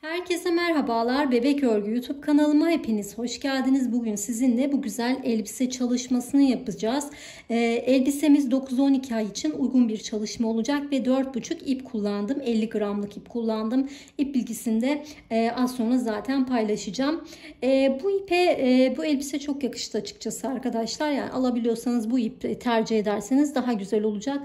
Herkese merhabalar. Bebek Örgü YouTube kanalıma hepiniz hoş geldiniz. Bugün sizinle bu güzel elbise çalışmasını yapacağız. Ee, elbisemiz 9-12 ay için uygun bir çalışma olacak ve 4,5 ip kullandım. 50 gramlık ip kullandım. İp bilgisini de e, az sonra zaten paylaşacağım. E, bu ipe e, bu elbise çok yakıştı açıkçası arkadaşlar. Yani alabiliyorsanız bu ip tercih ederseniz daha güzel olacak.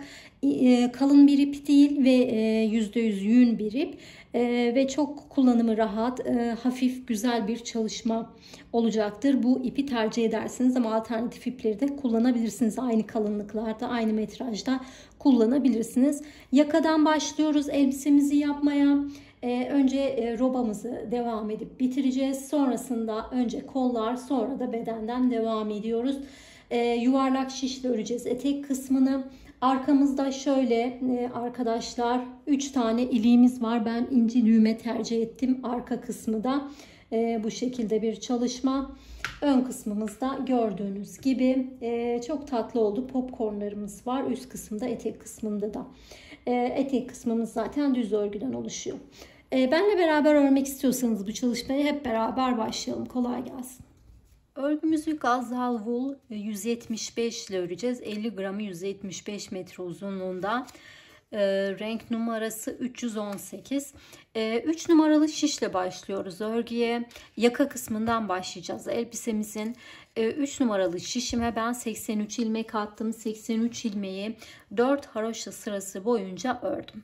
E, kalın bir ip değil ve e, %100 yün bir ip. Ee, ve çok kullanımı rahat, e, hafif, güzel bir çalışma olacaktır. Bu ipi tercih edersiniz ama alternatif ipleri de kullanabilirsiniz. Aynı kalınlıklarda, aynı metrajda kullanabilirsiniz. Yakadan başlıyoruz elbisemizi yapmaya. Ee, önce e, robamızı devam edip bitireceğiz. Sonrasında önce kollar sonra da bedenden devam ediyoruz. Ee, yuvarlak şişle öreceğiz etek kısmını. Arkamızda şöyle e, arkadaşlar 3 tane iliğimiz var. Ben inci düğme tercih ettim. Arka kısmı da e, bu şekilde bir çalışma. Ön kısmımızda gördüğünüz gibi e, çok tatlı oldu. Popcornlarımız var. Üst kısımda etek kısmında da. Etek kısmımız zaten düz örgüden oluşuyor. Benle beraber örmek istiyorsanız bu çalışmayı hep beraber başlayalım. Kolay gelsin. Örgümüzü gazal wool 175 e, ile öreceğiz. 50 gramı 175 metre uzunluğunda. E, renk numarası 318. E, 3 numaralı şişle başlıyoruz örgüye. Yaka kısmından başlayacağız. Elbisemizin e, 3 numaralı şişime ben 83 ilmek attım. 83 ilmeği 4 haroşa sırası boyunca ördüm.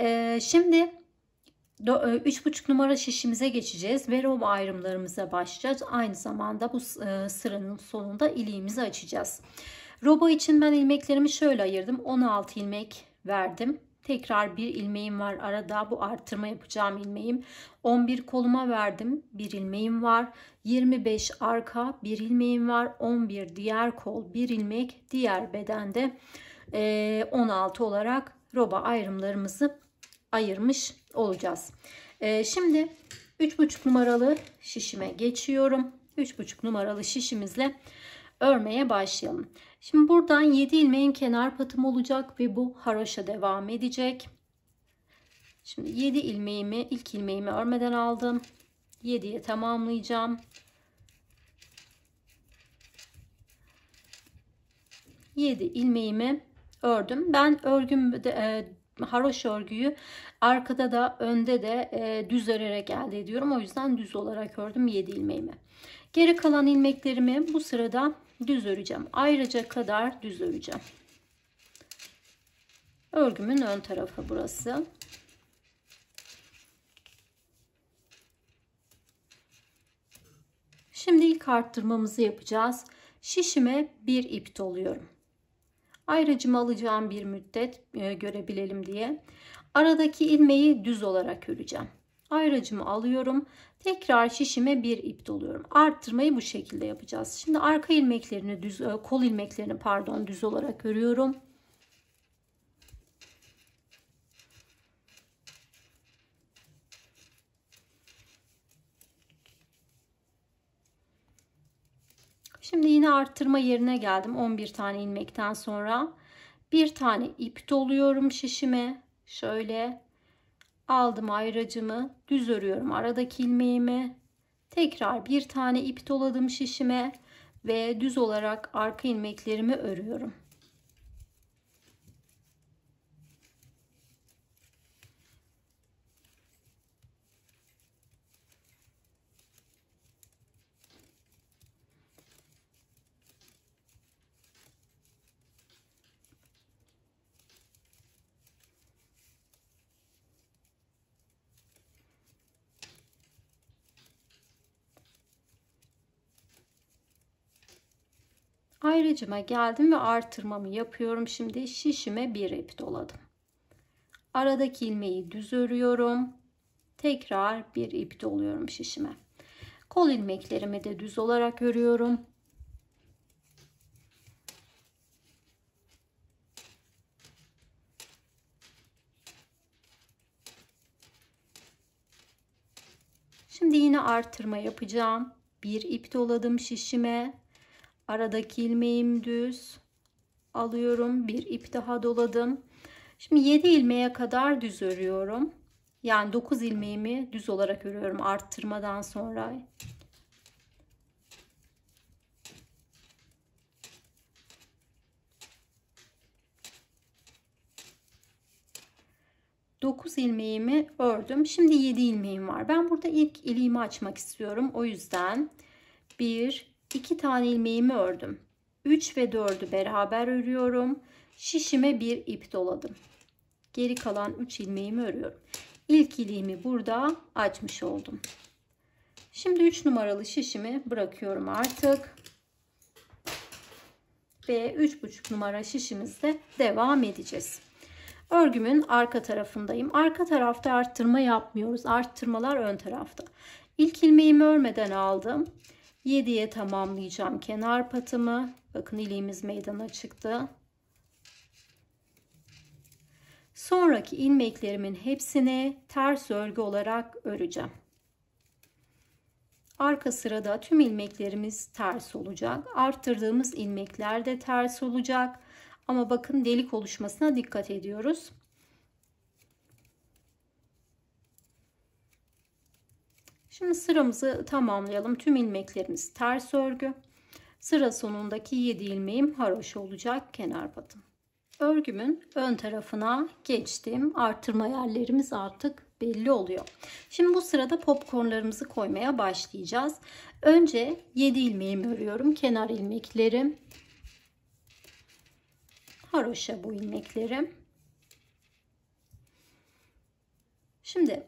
E, şimdi 3,5 e, numara şişimize geçeceğiz ve rob ayrımlarımıza başlayacağız. Aynı zamanda bu e, sıranın sonunda iliğimizi açacağız. Roba için ben ilmeklerimi şöyle ayırdım. 16 ilmek verdim. Tekrar bir ilmeğim var arada bu artırma yapacağım ilmeğim. 11 koluma verdim bir ilmeğim var. 25 arka bir ilmeğim var. 11 diğer kol bir ilmek diğer bedende 16 e, olarak roba ayrımlarımızı ayırmış olacağız. E, şimdi 3,5 numaralı şişime geçiyorum. 3,5 numaralı şişimizle örmeye başlayalım. Şimdi buradan 7 ilmeğin kenar patım olacak ve bu haroşa devam edecek. Şimdi 7 ilmeğimi ilk ilmeğimi örmeden aldım. 7'ye tamamlayacağım. 7 ilmeğimi ördüm. Ben örgüm e, haroş örgüyü arkada da önde de e, düz örerek elde ediyorum. O yüzden düz olarak ördüm 7 ilmeğimi. Geri kalan ilmeklerimi bu sırada düz öreceğim. Ayrıca kadar düz öreceğim. Örgümün ön tarafı burası. Şimdi ilk arttırmamızı yapacağız. Şişime bir ip doluyorum ayracımı alacağım bir müddet e, görebilelim diye. Aradaki ilmeği düz olarak öreceğim. Ayracımı alıyorum. Tekrar şişime bir ip doluyorum. Arttırmayı bu şekilde yapacağız. Şimdi arka ilmeklerini düz e, kol ilmeklerini pardon düz olarak örüyorum. Şimdi yine arttırma yerine geldim. 11 tane ilmekten sonra bir tane ip doluyorum şişime. Şöyle aldım ayracımı, düz örüyorum aradaki ilmeğimi. Tekrar bir tane ip doladım şişime ve düz olarak arka ilmeklerimi örüyorum. Ayrıcıma geldim ve artırmamı yapıyorum. Şimdi şişime bir ip doladım. Aradaki ilmeği düz örüyorum. Tekrar bir ip doluyorum şişime. Kol ilmeklerimi de düz olarak örüyorum. Şimdi yine artırma yapacağım. Bir ip doladım şişime. Aradaki ilmeğim düz. Alıyorum. Bir ip daha doladım. Şimdi 7 ilmeğe kadar düz örüyorum. Yani 9 ilmeğimi düz olarak örüyorum arttırmadan sonra. Dokuz ilmeğimi ördüm. Şimdi yedi ilmeğim var. Ben burada ilk iliğimi açmak istiyorum. O yüzden bir 2 tane ilmeğimi ördüm. 3 ve 4'ü beraber örüyorum. Şişime bir ip doladım. Geri kalan 3 ilmeğimi örüyorum. İlk ilmeğimi burada açmış oldum. Şimdi 3 numaralı şişimi bırakıyorum artık. Ve 3,5 numara şişimizle devam edeceğiz. Örgümün arka tarafındayım. Arka tarafta arttırma yapmıyoruz. Arttırmalar ön tarafta. İlk ilmeğimi örmeden aldım. 7'ye tamamlayacağım kenar patımı. Bakın iliğimiz meydana çıktı. Sonraki ilmeklerimin hepsini ters örgü olarak öreceğim. Arka sırada tüm ilmeklerimiz ters olacak. Arttırdığımız ilmekler de ters olacak. Ama bakın delik oluşmasına dikkat ediyoruz. Şimdi sıramızı tamamlayalım. Tüm ilmeklerimiz ters örgü. Sıra sonundaki 7 ilmeğim haroşa olacak kenar batım. Örgümün ön tarafına geçtim. Artırma yerlerimiz artık belli oluyor. Şimdi bu sırada popcornlarımızı koymaya başlayacağız. Önce 7 ilmeğimi örüyorum. Kenar ilmeklerim. Haroşa bu ilmeklerim. Şimdi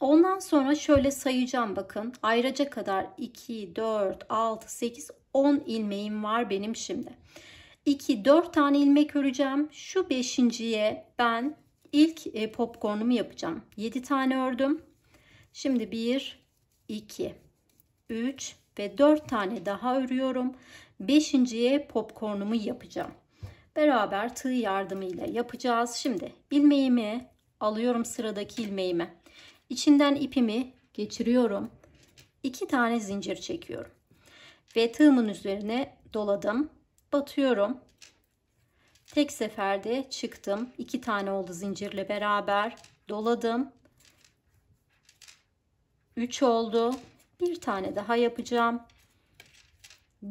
Ondan sonra şöyle sayacağım bakın. Ayraca kadar 2, 4, 6, 8, 10 ilmeğim var benim şimdi. 2, 4 tane ilmek öreceğim. Şu beşinciye ben ilk e, popcornumu yapacağım. 7 tane ördüm. Şimdi 1, 2, 3 ve 4 tane daha örüyorum. Beşinciye popcornumu yapacağım. Beraber tığ yardımıyla yapacağız. Şimdi ilmeğimi alıyorum sıradaki ilmeğimi. İçinden ipimi geçiriyorum. 2 tane zincir çekiyorum. Ve tığımın üzerine doladım. Batıyorum. Tek seferde çıktım. 2 tane oldu zincirle beraber. Doladım. üç oldu. Bir tane daha yapacağım.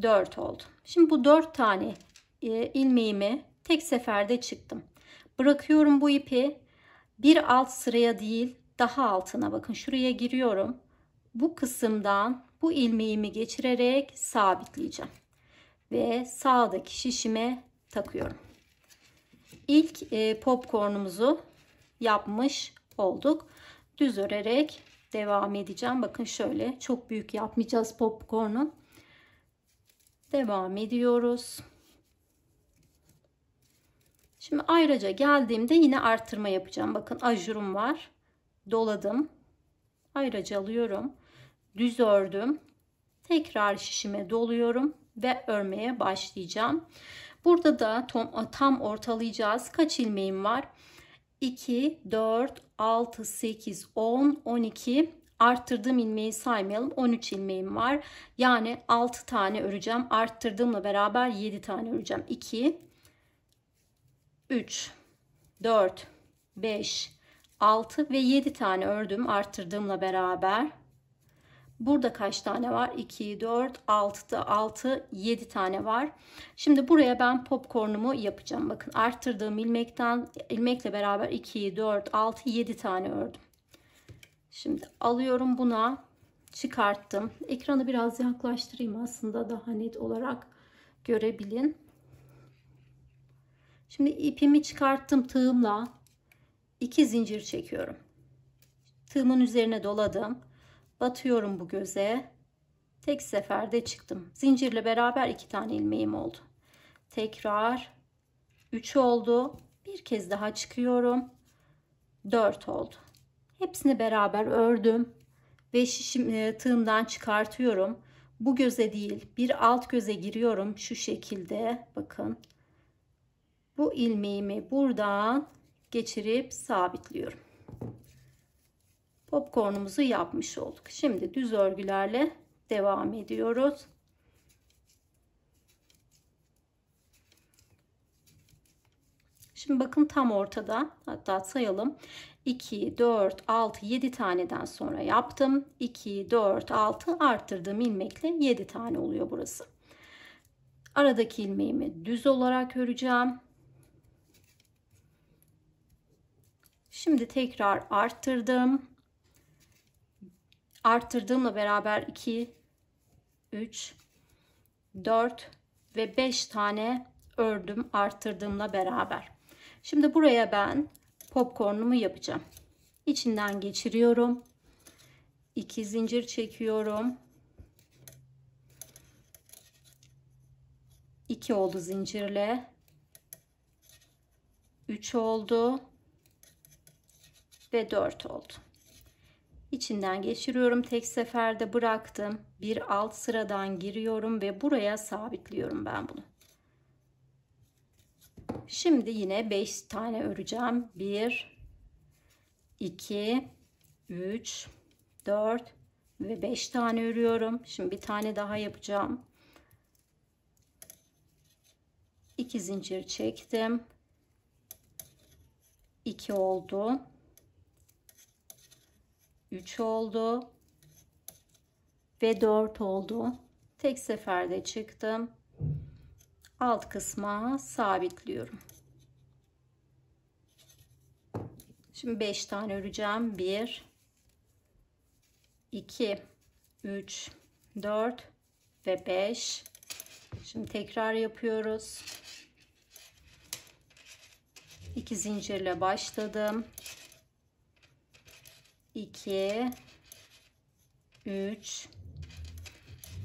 dört oldu. Şimdi bu dört tane e, ilmeğimi tek seferde çıktım. Bırakıyorum bu ipi. Bir alt sıraya değil daha altına bakın şuraya giriyorum. Bu kısımdan bu ilmeğimi geçirerek sabitleyeceğim. Ve sağdaki şişime takıyorum. İlk e, popcornumuzu yapmış olduk. Düz örerek devam edeceğim. Bakın şöyle çok büyük yapmayacağız popcorn'u. Devam ediyoruz. Şimdi ayrıca geldiğimde yine artırma yapacağım. Bakın ajurum var doladım. Ayrıca alıyorum. Düz ördüm. Tekrar şişime doluyorum ve örmeye başlayacağım. Burada da tam, tam ortalayacağız. Kaç ilmeğim var? 2, 4, 6, 8, 10, 12 arttırdığım ilmeği saymayalım. 13 ilmeğim var. Yani 6 tane öreceğim. Arttırdığımla beraber 7 tane öreceğim. 2, 3, 4, 5, 6 ve 7 tane ördüm arttırdığımla beraber. Burada kaç tane var? 2, 4, 6'da 6, 7 tane var. Şimdi buraya ben popcornumu yapacağım. Bakın arttırdığım ilmekten ilmekle beraber 2, 4, 6, 7 tane ördüm. Şimdi alıyorum buna çıkarttım. Ekranı biraz yaklaştırayım aslında daha net olarak görebilin. Şimdi ipimi çıkarttım tığımla 2 zincir çekiyorum. Tığımın üzerine doladım. Batıyorum bu göze. Tek seferde çıktım. Zincirle beraber iki tane ilmeğim oldu. Tekrar 3 oldu. Bir kez daha çıkıyorum. 4 oldu. Hepsini beraber ördüm ve şişim e, tığımdan çıkartıyorum. Bu göze değil, bir alt göze giriyorum şu şekilde. Bakın. Bu ilmeğimi buradan geçirip sabitliyorum. Popcornumuzu yapmış olduk. Şimdi düz örgülerle devam ediyoruz. Şimdi bakın tam ortada hatta sayalım 2 4 6 7 taneden sonra yaptım 2 4 6 arttırdığım ilmekle 7 tane oluyor burası aradaki ilmeğimi düz olarak öreceğim Şimdi tekrar arttırdım. Arttırdığımla beraber 2, 3, 4 ve 5 tane ördüm arttırdığımla beraber. Şimdi buraya ben popcornumu yapacağım. İçinden geçiriyorum. 2 zincir çekiyorum. 2 oldu zincirle. 3 oldu ve 4 oldu. İçinden geçiriyorum. Tek seferde bıraktım. Bir alt sıradan giriyorum ve buraya sabitliyorum ben bunu. Şimdi yine 5 tane öreceğim. 1 2 3 4 ve 5 tane örüyorum. Şimdi bir tane daha yapacağım. 2 zincir çektim. 2 oldu. 3 oldu ve 4 oldu. Tek seferde çıktım. Alt kısma sabitliyorum. Şimdi 5 tane öreceğim. 1 2 3 4 ve 5. Şimdi tekrar yapıyoruz. 2 zincirle başladım. 2 3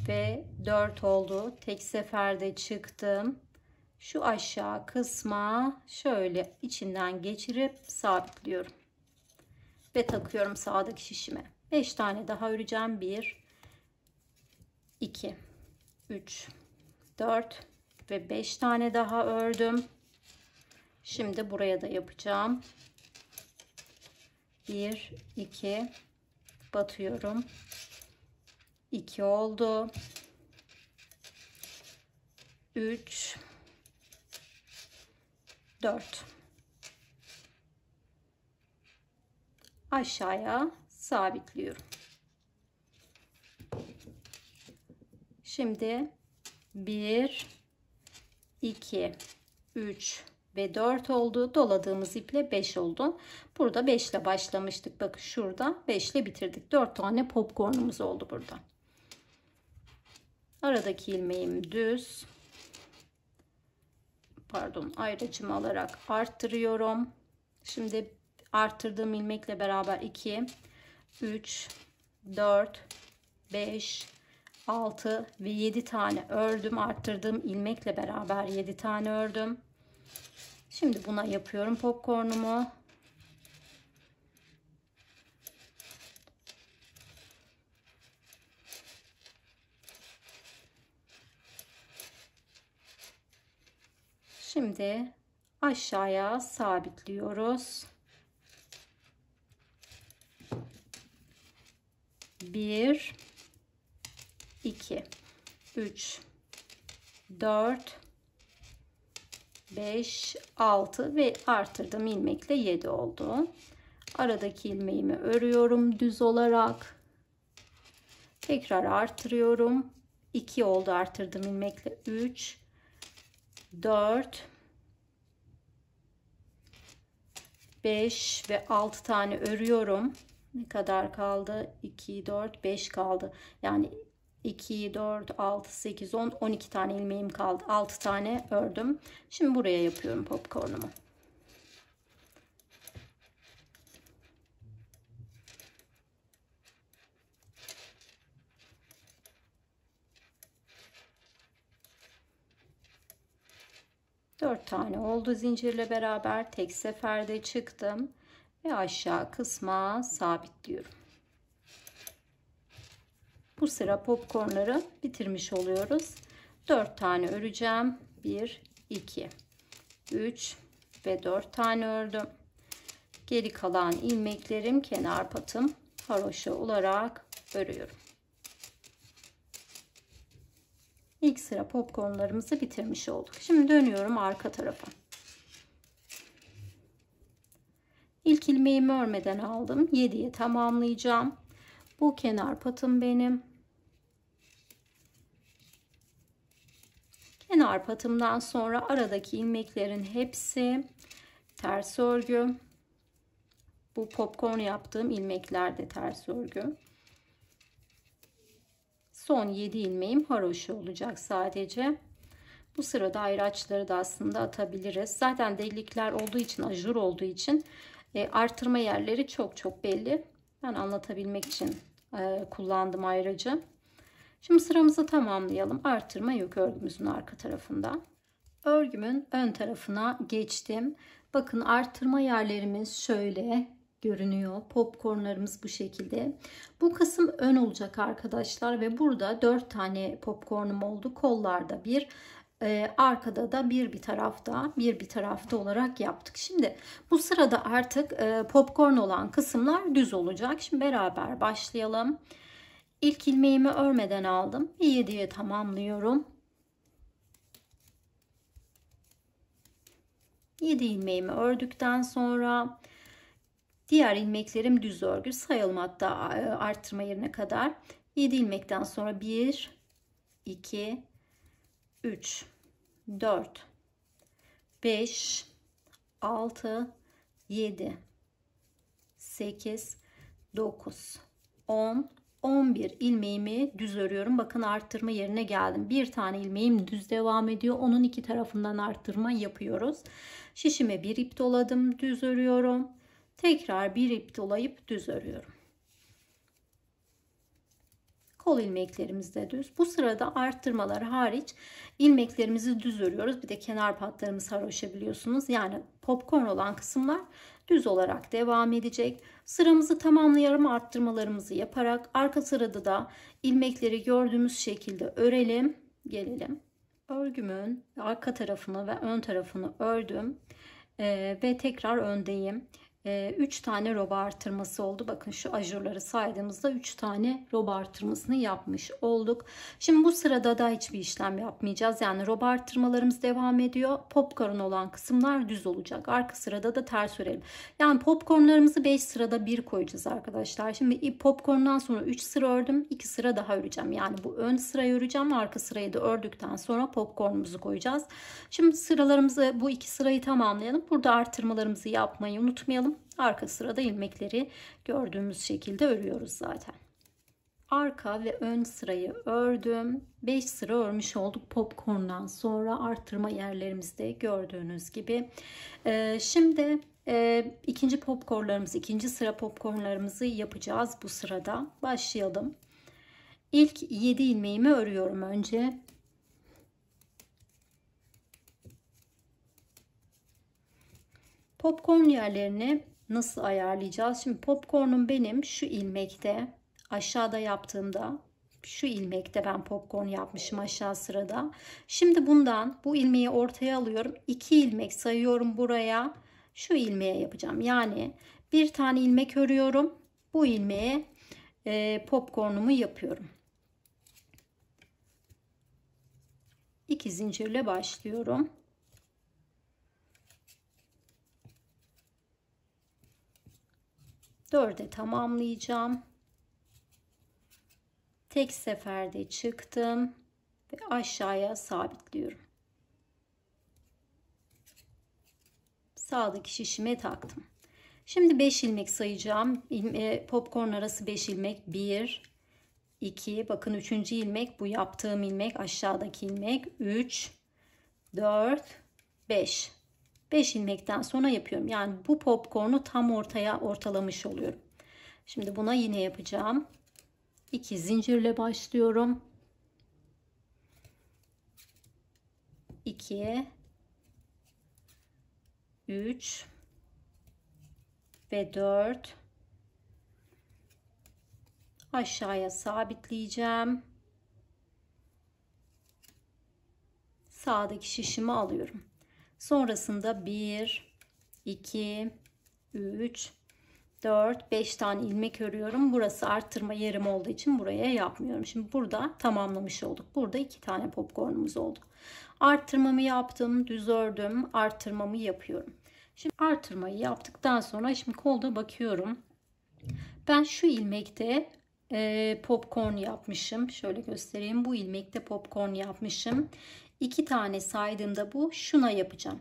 ve 4 oldu. Tek seferde çıktım. Şu aşağı kısma şöyle içinden geçirip sabitliyorum. Ve takıyorum sağdaki şişime. 5 tane daha öreceğim. 1 2 3 4 ve 5 tane daha ördüm. Şimdi buraya da yapacağım. 1 2 batıyorum 2 oldu 3 4 aşağıya sabitliyorum şimdi 1 2 3 ve 4 oldu. Doladığımız iple 5 oldu. Burada 5 ile başlamıştık. Bakın şurada 5 ile bitirdik. 4 tane popcornumuz oldu burada. Aradaki ilmeğim düz. Pardon ayracımı alarak arttırıyorum. Şimdi arttırdığım ilmekle beraber 2, 3, 4, 5, 6 ve 7 tane ördüm. Arttırdığım ilmekle beraber 7 tane ördüm. Şimdi buna yapıyorum popcornumu. Şimdi aşağıya sabitliyoruz. 1 2 3 4 5, 6 ve artırdım ilmekle 7 oldu. Aradaki ilmeğimi örüyorum düz olarak. Tekrar artırıyorum. 2 oldu artırdım ilmekle 3, 4, 5 ve 6 tane örüyorum. Ne kadar kaldı? 2, 4, 5 kaldı. Yani 2, 4, 6, 8, 10, 12 tane ilmeğim kaldı. 6 tane ördüm. Şimdi buraya yapıyorum popcornumu. Dört tane oldu zincirle beraber tek seferde çıktım ve aşağı kısma sabitliyorum bu sıra popcornları bitirmiş oluyoruz. 4 tane öreceğim. 1, 2, 3 ve 4 tane ördüm. Geri kalan ilmeklerim kenar patım haroşa olarak örüyorum. İlk sıra popcornlarımızı bitirmiş olduk. Şimdi dönüyorum arka tarafa. İlk ilmeğimi örmeden aldım. 7'ye tamamlayacağım. Bu kenar patım benim. kenar patımdan sonra aradaki ilmeklerin hepsi ters örgü. Bu popcorn yaptığım ilmekler de ters örgü. Son 7 ilmeğim haroşa olacak sadece. Bu sırada ayraçları da aslında atabiliriz. Zaten delikler olduğu için, ajur olduğu için e, artırma yerleri çok çok belli. Ben anlatabilmek için e, kullandım ayracı. Şimdi sıramızı tamamlayalım. Artırma yok örgümüzün arka tarafında. Örgümün ön tarafına geçtim. Bakın artırma yerlerimiz şöyle görünüyor. Popcornlarımız bu şekilde. Bu kısım ön olacak arkadaşlar ve burada 4 tane popcornum oldu. Kollarda bir, e, arkada da bir bir tarafta bir bir tarafta olarak yaptık. Şimdi bu sırada artık e, popcorn olan kısımlar düz olacak. Şimdi beraber başlayalım. İlk ilmeğimi örmeden aldım. 7'ye tamamlıyorum. 7 ilmeğimi ördükten sonra diğer ilmeklerim düz örgü sayalım hatta e, arttırma yerine kadar 7 ilmekten sonra 1 2 3 4 5 6 7 8 9 10 11 ilmeğimi düz örüyorum. Bakın arttırma yerine geldim. Bir tane ilmeğim düz devam ediyor. Onun iki tarafından arttırma yapıyoruz. Şişime bir ip doladım. Düz örüyorum. Tekrar bir ip dolayıp düz örüyorum. Kol ilmeklerimiz de düz. Bu sırada arttırmalar hariç ilmeklerimizi düz örüyoruz. Bir de kenar patlarımız haroşa biliyorsunuz. Yani popcorn olan kısımlar düz olarak devam edecek. Sıramızı tamamlayalım arttırmalarımızı yaparak arka sırada da ilmekleri gördüğümüz şekilde örelim. Gelelim. Örgümün arka tarafını ve ön tarafını ördüm. Ee, ve tekrar öndeyim. 3 ee, tane roba artırması oldu. Bakın şu ajurları saydığımızda 3 tane roba artırmasını yapmış olduk. Şimdi bu sırada da hiçbir işlem yapmayacağız. Yani roba artırmalarımız devam ediyor. Popcorn olan kısımlar düz olacak. Arka sırada da ters örelim. Yani popcornlarımızı 5 sırada 1 koyacağız arkadaşlar. Şimdi popcorndan sonra 3 sıra ördüm. 2 sıra daha öreceğim. Yani bu ön sırayı öreceğim. Arka sırayı da ördükten sonra popcornumuzu koyacağız. Şimdi sıralarımızı bu iki sırayı tamamlayalım. Burada artırmalarımızı yapmayı unutmayalım. Arka sırada ilmekleri gördüğümüz şekilde örüyoruz zaten. Arka ve ön sırayı ördüm. 5 sıra örmüş olduk popcorn'dan sonra artırma yerlerimizde gördüğünüz gibi. Ee, şimdi e, ikinci popcornlarımızı, ikinci sıra popcornlarımızı yapacağız bu sırada. Başlayalım. İlk 7 ilmeğimi örüyorum önce. Popcorn yerlerini nasıl ayarlayacağız? Şimdi popcornum benim şu ilmekte. Aşağıda yaptığımda şu ilmekte ben popcorn yapmışım aşağı sırada. Şimdi bundan bu ilmeği ortaya alıyorum. 2 ilmek sayıyorum buraya. Şu ilmeğe yapacağım. Yani bir tane ilmek örüyorum. Bu ilmeğe e, popcornumu yapıyorum. 2 zincirle başlıyorum. 4'e tamamlayacağım. Tek seferde çıktım ve aşağıya sabitliyorum. Sağdaki şişime taktım. Şimdi 5 ilmek sayacağım. E, popcorn arası 5 ilmek. 1, 2, bakın 3. ilmek bu yaptığım ilmek aşağıdaki ilmek. 3, 4, 5. 5 ilmekten sonra yapıyorum. Yani bu popcorn'u tam ortaya ortalamış oluyorum. Şimdi buna yine yapacağım. 2 zincirle başlıyorum. 2 3 ve 4 aşağıya sabitleyeceğim. Sağdaki şişimi alıyorum. Sonrasında 1, 2, 3, 4, 5 tane ilmek örüyorum. Burası arttırma yerim olduğu için buraya yapmıyorum. Şimdi burada tamamlamış olduk. Burada 2 tane popcornumuz oldu. Arttırmamı yaptım, düz ördüm, arttırmamı yapıyorum. Şimdi artırmayı yaptıktan sonra şimdi kolda bakıyorum. Ben şu ilmekte e, popcorn yapmışım. Şöyle göstereyim. Bu ilmekte popcorn yapmışım. 2 tane saydığımda bu şuna yapacağım.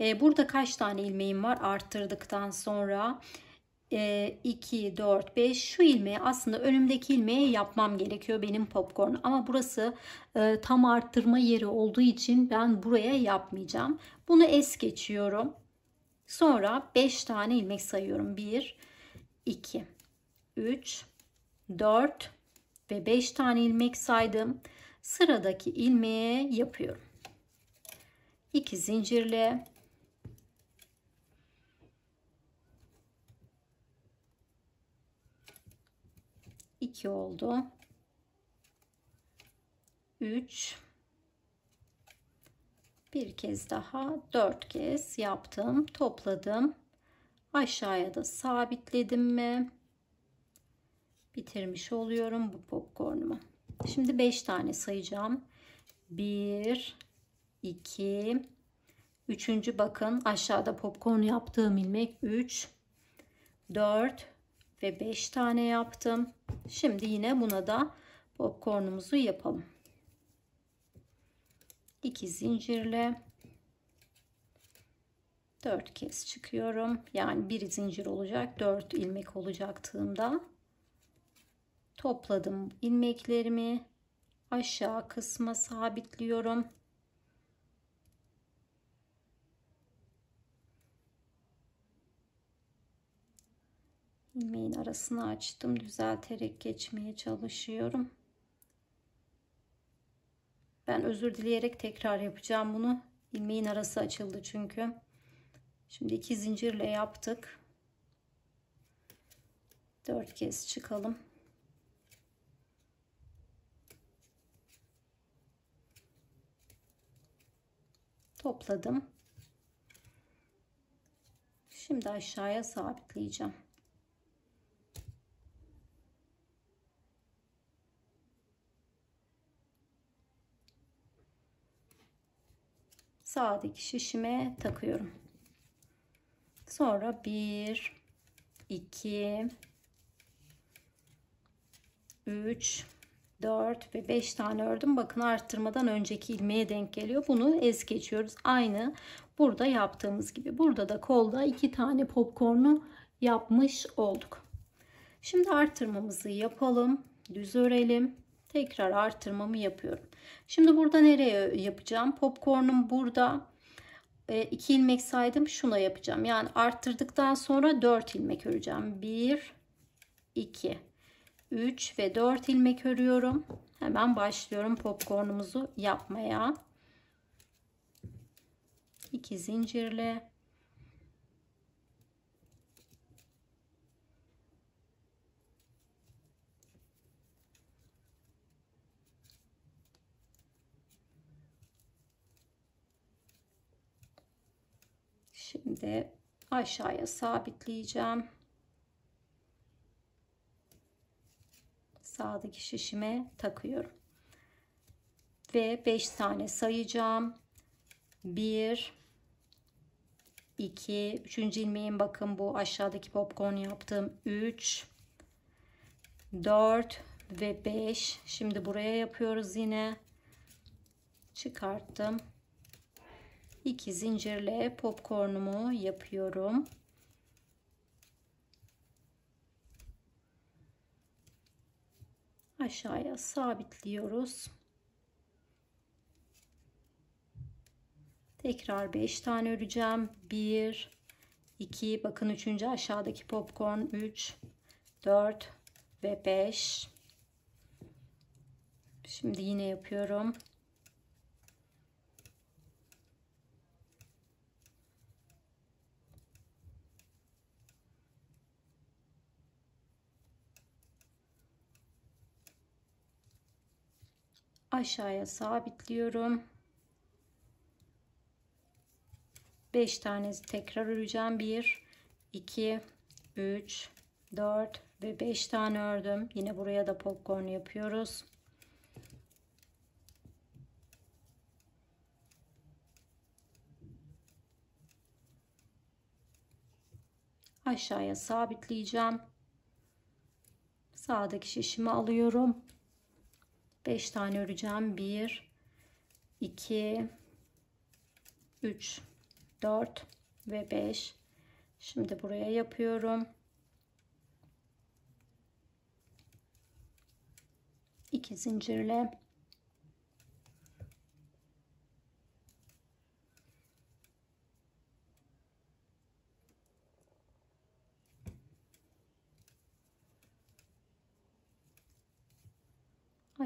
E, burada kaç tane ilmeğim var arttırdıktan sonra e, 2, 4, 5 şu ilmeği aslında önümdeki ilmeği yapmam gerekiyor benim popcorn. Ama burası e, tam arttırma yeri olduğu için ben buraya yapmayacağım. Bunu es geçiyorum. Sonra 5 tane ilmek sayıyorum. 1, 2, 3, 4 ve 5 tane ilmek saydım sıradaki ilmeğe yapıyorum. 2 zincirle iki oldu. 3 bir kez daha dört kez yaptım topladım aşağıya da sabitledim mi bitirmiş oluyorum bu popcornumu Şimdi 5 tane sayacağım. 1, 2, 3. bakın aşağıda popcorn yaptığım ilmek 3, 4 ve 5 tane yaptım. Şimdi yine buna da popcornumuzu yapalım. 2 zincirle 4 kez çıkıyorum. Yani bir zincir olacak. 4 ilmek olacak tığımda topladım ilmeklerimi aşağı kısma sabitliyorum ilmeğin arasını açtım düzelterek geçmeye çalışıyorum ben özür dileyerek tekrar yapacağım bunu ilmeğin arası açıldı çünkü şimdi iki zincirle yaptık dört kez çıkalım topladım. Şimdi aşağıya sabitleyeceğim. sağdaki şişime takıyorum. Sonra 1 2 3 4 ve 5 tane ördüm. Bakın arttırmadan önceki ilmeğe denk geliyor. Bunu es geçiyoruz. Aynı burada yaptığımız gibi. Burada da kolda 2 tane popcornu yapmış olduk. Şimdi arttırmamızı yapalım. Düz örelim. Tekrar arttırmamı yapıyorum. Şimdi burada nereye yapacağım? Popcornum burada. 2 e, ilmek saydım. Şuna yapacağım. Yani arttırdıktan sonra 4 ilmek öreceğim. 1 2 3 ve 4 ilmek örüyorum. Hemen başlıyorum popkornumuzu yapmaya. 2 zincirle. Şimdi aşağıya sabitleyeceğim. sağdaki şişime takıyorum. Ve 5 tane sayacağım. 1 2 3. ilmeğim bakın bu aşağıdaki popcorn yaptığım 3 4 ve 5 şimdi buraya yapıyoruz yine çıkarttım 2 zincirle popcornumu yapıyorum aşağıya sabitliyoruz. Tekrar 5 tane öreceğim. 1 2 bakın 3. aşağıdaki popcorn 3 4 ve 5 Şimdi yine yapıyorum. aşağıya sabitliyorum. 5 tanesi tekrar öreceğim. 1 2 3 4 ve 5 tane ördüm. Yine buraya da popcorn yapıyoruz. aşağıya sabitleyeceğim. Sağdaki şişimi alıyorum. 5 tane öreceğim. 1 2 3 4 ve 5 şimdi buraya yapıyorum 2 zincirle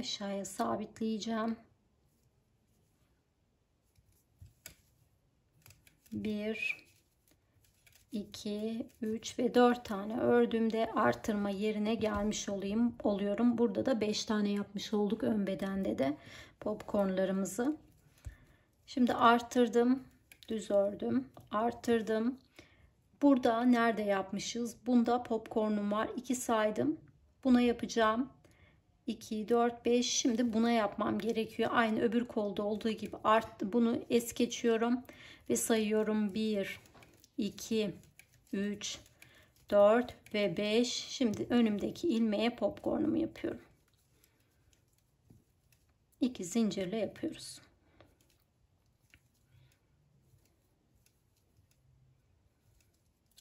aşağıya sabitleyeceğim. 1 2 3 ve 4 tane ördüğümde artırma yerine gelmiş olayım oluyorum. Burada da 5 tane yapmış olduk ön bedende de popcornlarımızı. Şimdi artırdım, düz ördüm, artırdım. Burada nerede yapmışız? Bunda popcornum var. 2 saydım. Buna yapacağım 2, 4, 5. Şimdi buna yapmam gerekiyor. Aynı öbür kolda olduğu gibi arttı. Bunu es geçiyorum ve sayıyorum. 1, 2, 3, 4 ve 5. Şimdi önümdeki ilmeğe popcornumu yapıyorum. 2 zincirle yapıyoruz.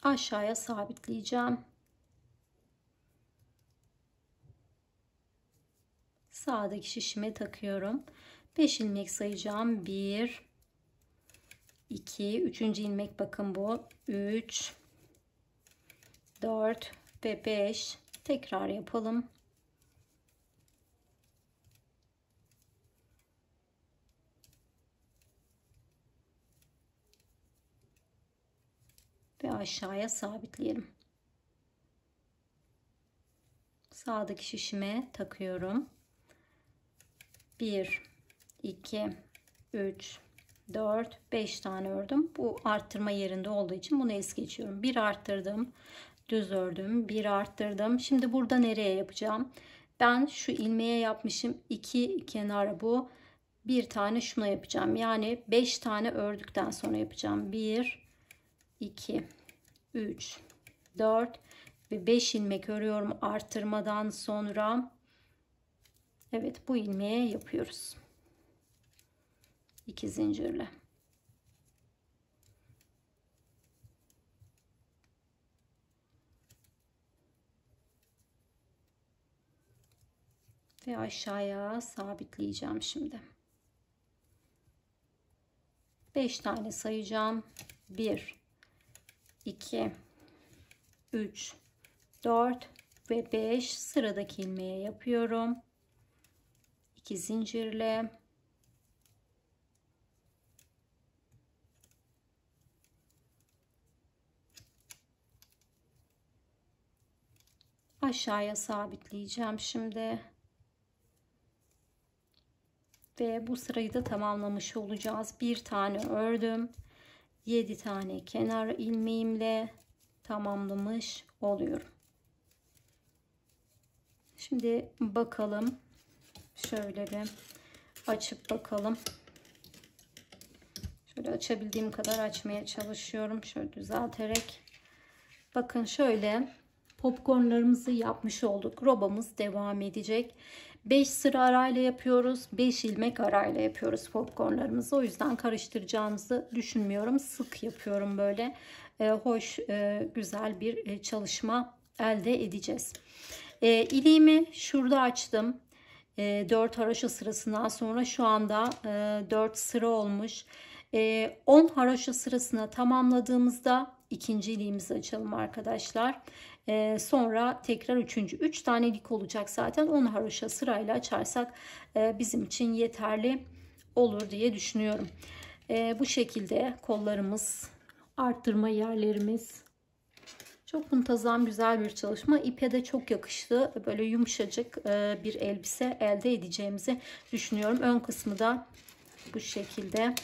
Aşağıya sabitleyeceğim. sağdaki şişime takıyorum. 5 ilmek sayacağım. 1 2 3. ilmek bakın bu. 3 4 ve 5 tekrar yapalım. ve aşağıya sabitleyelim. Sağdaki şişime takıyorum. 1 2 3 4 5 tane ördüm. Bu arttırma yerinde olduğu için bunu es geçiyorum. Bir arttırdım. Düz ördüm. bir arttırdım. Şimdi burada nereye yapacağım? Ben şu ilmeğe yapmışım. iki kenara bu. Bir tane şuna yapacağım. Yani 5 tane ördükten sonra yapacağım. 1 2 3 4 ve 5 ilmek örüyorum arttırmadan sonra Evet bu ilmeğe yapıyoruz. 2 zincirle. Ve aşağıya sabitleyeceğim şimdi. 5 tane sayacağım. 1 2 3 4 ve 5 sıradaki ilmeğe yapıyorum. 2 zincirli aşağıya sabitleyeceğim şimdi ve bu sırayı da tamamlamış olacağız bir tane ördüm 7 tane kenar ilmeğimle tamamlamış oluyorum şimdi bakalım Şöyle bir açıp bakalım. Şöyle açabildiğim kadar açmaya çalışıyorum. Şöyle düzelterek. Bakın şöyle popcornlarımızı yapmış olduk. Robamız devam edecek. 5 sıra arayla yapıyoruz. 5 ilmek arayla yapıyoruz popcornlarımızı. O yüzden karıştıracağımızı düşünmüyorum. Sık yapıyorum böyle. E, hoş, e, güzel bir e, çalışma elde edeceğiz. E, iliğimi şurada açtım e, ee, 4 haroşa sırasından sonra şu anda e, 4 sıra olmuş. E, ee, 10 haroşa sırasına tamamladığımızda ikinci iliğimizi açalım arkadaşlar. Ee, sonra tekrar üçüncü. Üç tanelik olacak zaten. 10 haroşa sırayla açarsak e, bizim için yeterli olur diye düşünüyorum. bu şekilde kollarımız, arttırma yerlerimiz çok muntazam güzel bir çalışma. İpe de çok yakıştı. Böyle yumuşacık e, bir elbise elde edeceğimizi düşünüyorum. Ön kısmı da bu şekilde.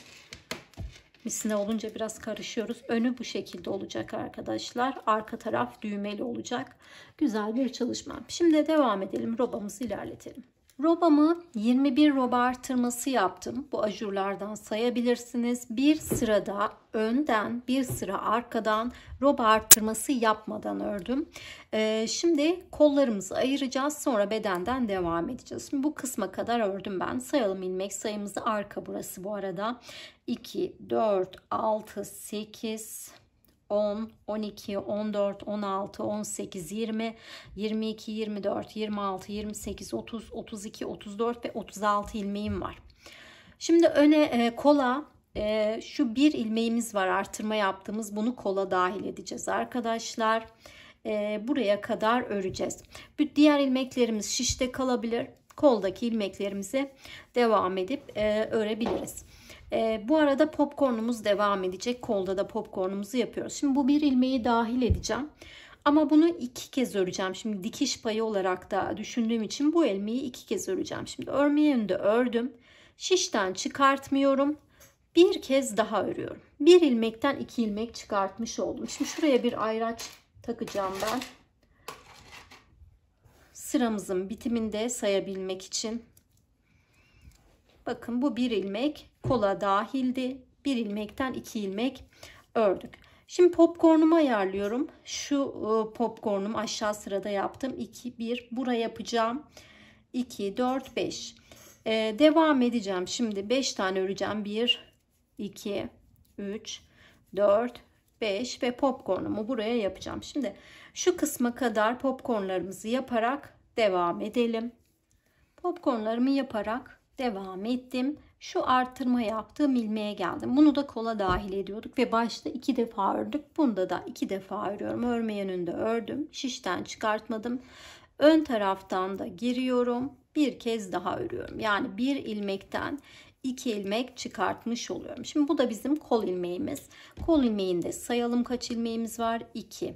Misine olunca biraz karışıyoruz. Önü bu şekilde olacak arkadaşlar. Arka taraf düğmeli olacak. Güzel bir çalışma. Şimdi devam edelim. Robamızı ilerletelim. Robamı 21 roba artırması yaptım. Bu ajurlardan sayabilirsiniz. Bir sırada önden bir sıra arkadan roba artırması yapmadan ördüm. Ee, şimdi kollarımızı ayıracağız. Sonra bedenden devam edeceğiz. Şimdi bu kısma kadar ördüm ben. Sayalım ilmek sayımızı. Arka burası bu arada. 2, 4, 6, 8, 10, 12, 14, 16, 18, 20, 22, 24, 26, 28, 30, 32, 34 ve 36 ilmeğim var. Şimdi öne e, kola e, şu bir ilmeğimiz var artırma yaptığımız bunu kola dahil edeceğiz arkadaşlar. E, buraya kadar öreceğiz. Diğer ilmeklerimiz şişte kalabilir. Koldaki ilmeklerimize devam edip e, örebiliriz. E, bu arada popcornumuz devam edecek. Kolda da popcornumuzu yapıyoruz. Şimdi bu bir ilmeği dahil edeceğim. Ama bunu iki kez öreceğim. Şimdi dikiş payı olarak da düşündüğüm için bu ilmeği iki kez öreceğim. Şimdi örmeyi yönünde ördüm. Şişten çıkartmıyorum. Bir kez daha örüyorum. Bir ilmekten iki ilmek çıkartmış oldum. Şimdi şuraya bir ayraç takacağım ben. Sıramızın bitiminde sayabilmek için Bakın bu bir ilmek kola dahildi. Bir ilmekten iki ilmek ördük. Şimdi popkornumu ayarlıyorum. Şu e, popcornum aşağı sırada yaptım. 2, 1. Buraya yapacağım. 2, 4, 5. devam edeceğim. Şimdi 5 tane öreceğim. 1, 2, 3, 4, 5 ve popkornumu buraya yapacağım. Şimdi şu kısma kadar popkornlarımızı yaparak devam edelim. Popkornlarımı yaparak devam ettim. Şu artırma yaptığım ilmeğe geldim. Bunu da kola dahil ediyorduk ve başta iki defa ördük. Bunda da iki defa örüyorum. Örme yönünde ördüm. Şişten çıkartmadım. Ön taraftan da giriyorum. Bir kez daha örüyorum. Yani bir ilmekten iki ilmek çıkartmış oluyorum. Şimdi bu da bizim kol ilmeğimiz. Kol ilmeğinde sayalım kaç ilmeğimiz var? 2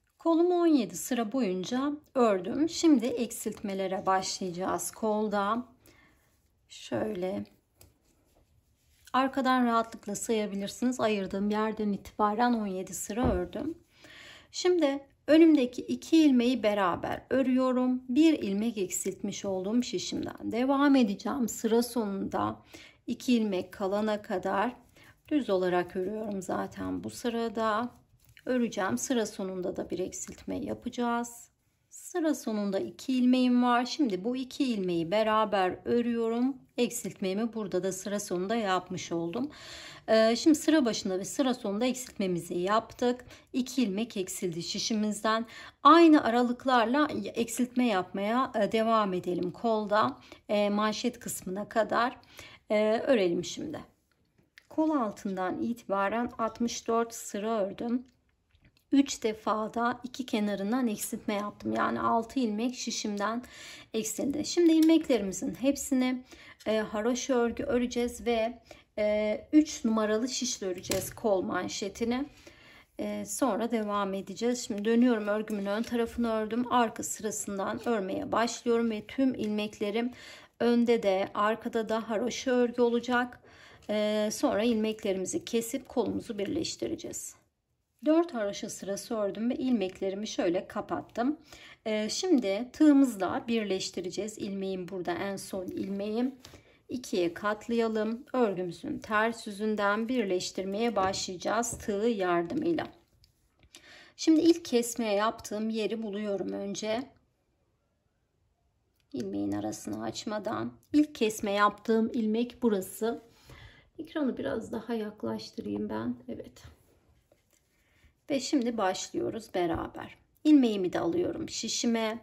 Kolum 17 sıra boyunca ördüm. Şimdi eksiltmelere başlayacağız. Kolda şöyle arkadan rahatlıkla sayabilirsiniz. Ayırdığım yerden itibaren 17 sıra ördüm. Şimdi önümdeki iki ilmeği beraber örüyorum. Bir ilmek eksiltmiş olduğum şişimden devam edeceğim. Sıra sonunda iki ilmek kalana kadar düz olarak örüyorum zaten bu sırada öreceğim. Sıra sonunda da bir eksiltme yapacağız. Sıra sonunda 2 ilmeğim var. Şimdi bu 2 ilmeği beraber örüyorum. Eksiltmemi burada da sıra sonunda yapmış oldum. Ee, şimdi sıra başında ve sıra sonunda eksiltmemizi yaptık. 2 ilmek eksildi şişimizden. Aynı aralıklarla eksiltme yapmaya e, devam edelim kolda e, manşet kısmına kadar e, örelim şimdi. Kol altından itibaren 64 sıra ördüm. 3 defada iki kenarından eksiltme yaptım. Yani 6 ilmek şişimden eksildi. Şimdi ilmeklerimizin hepsini e, haroşa örgü öreceğiz ve e, numaralı şişle öreceğiz kol manşetini. E, sonra devam edeceğiz. Şimdi dönüyorum örgümün ön tarafını ördüm. Arka sırasından örmeye başlıyorum ve tüm ilmeklerim önde de arkada da haroşa örgü olacak. E, sonra ilmeklerimizi kesip kolumuzu birleştireceğiz. 4 haroşa sırası ördüm ve ilmeklerimi şöyle kapattım. Ee, şimdi tığımızla birleştireceğiz. İlmeğim burada en son ilmeğim. İkiye katlayalım. Örgümüzün ters yüzünden birleştirmeye başlayacağız tığ yardımıyla. Şimdi ilk kesmeye yaptığım yeri buluyorum önce. İlmeğin arasını açmadan. ilk kesme yaptığım ilmek burası. Ekranı biraz daha yaklaştırayım ben. Evet. Ve şimdi başlıyoruz beraber. İlmeğimi de alıyorum şişime.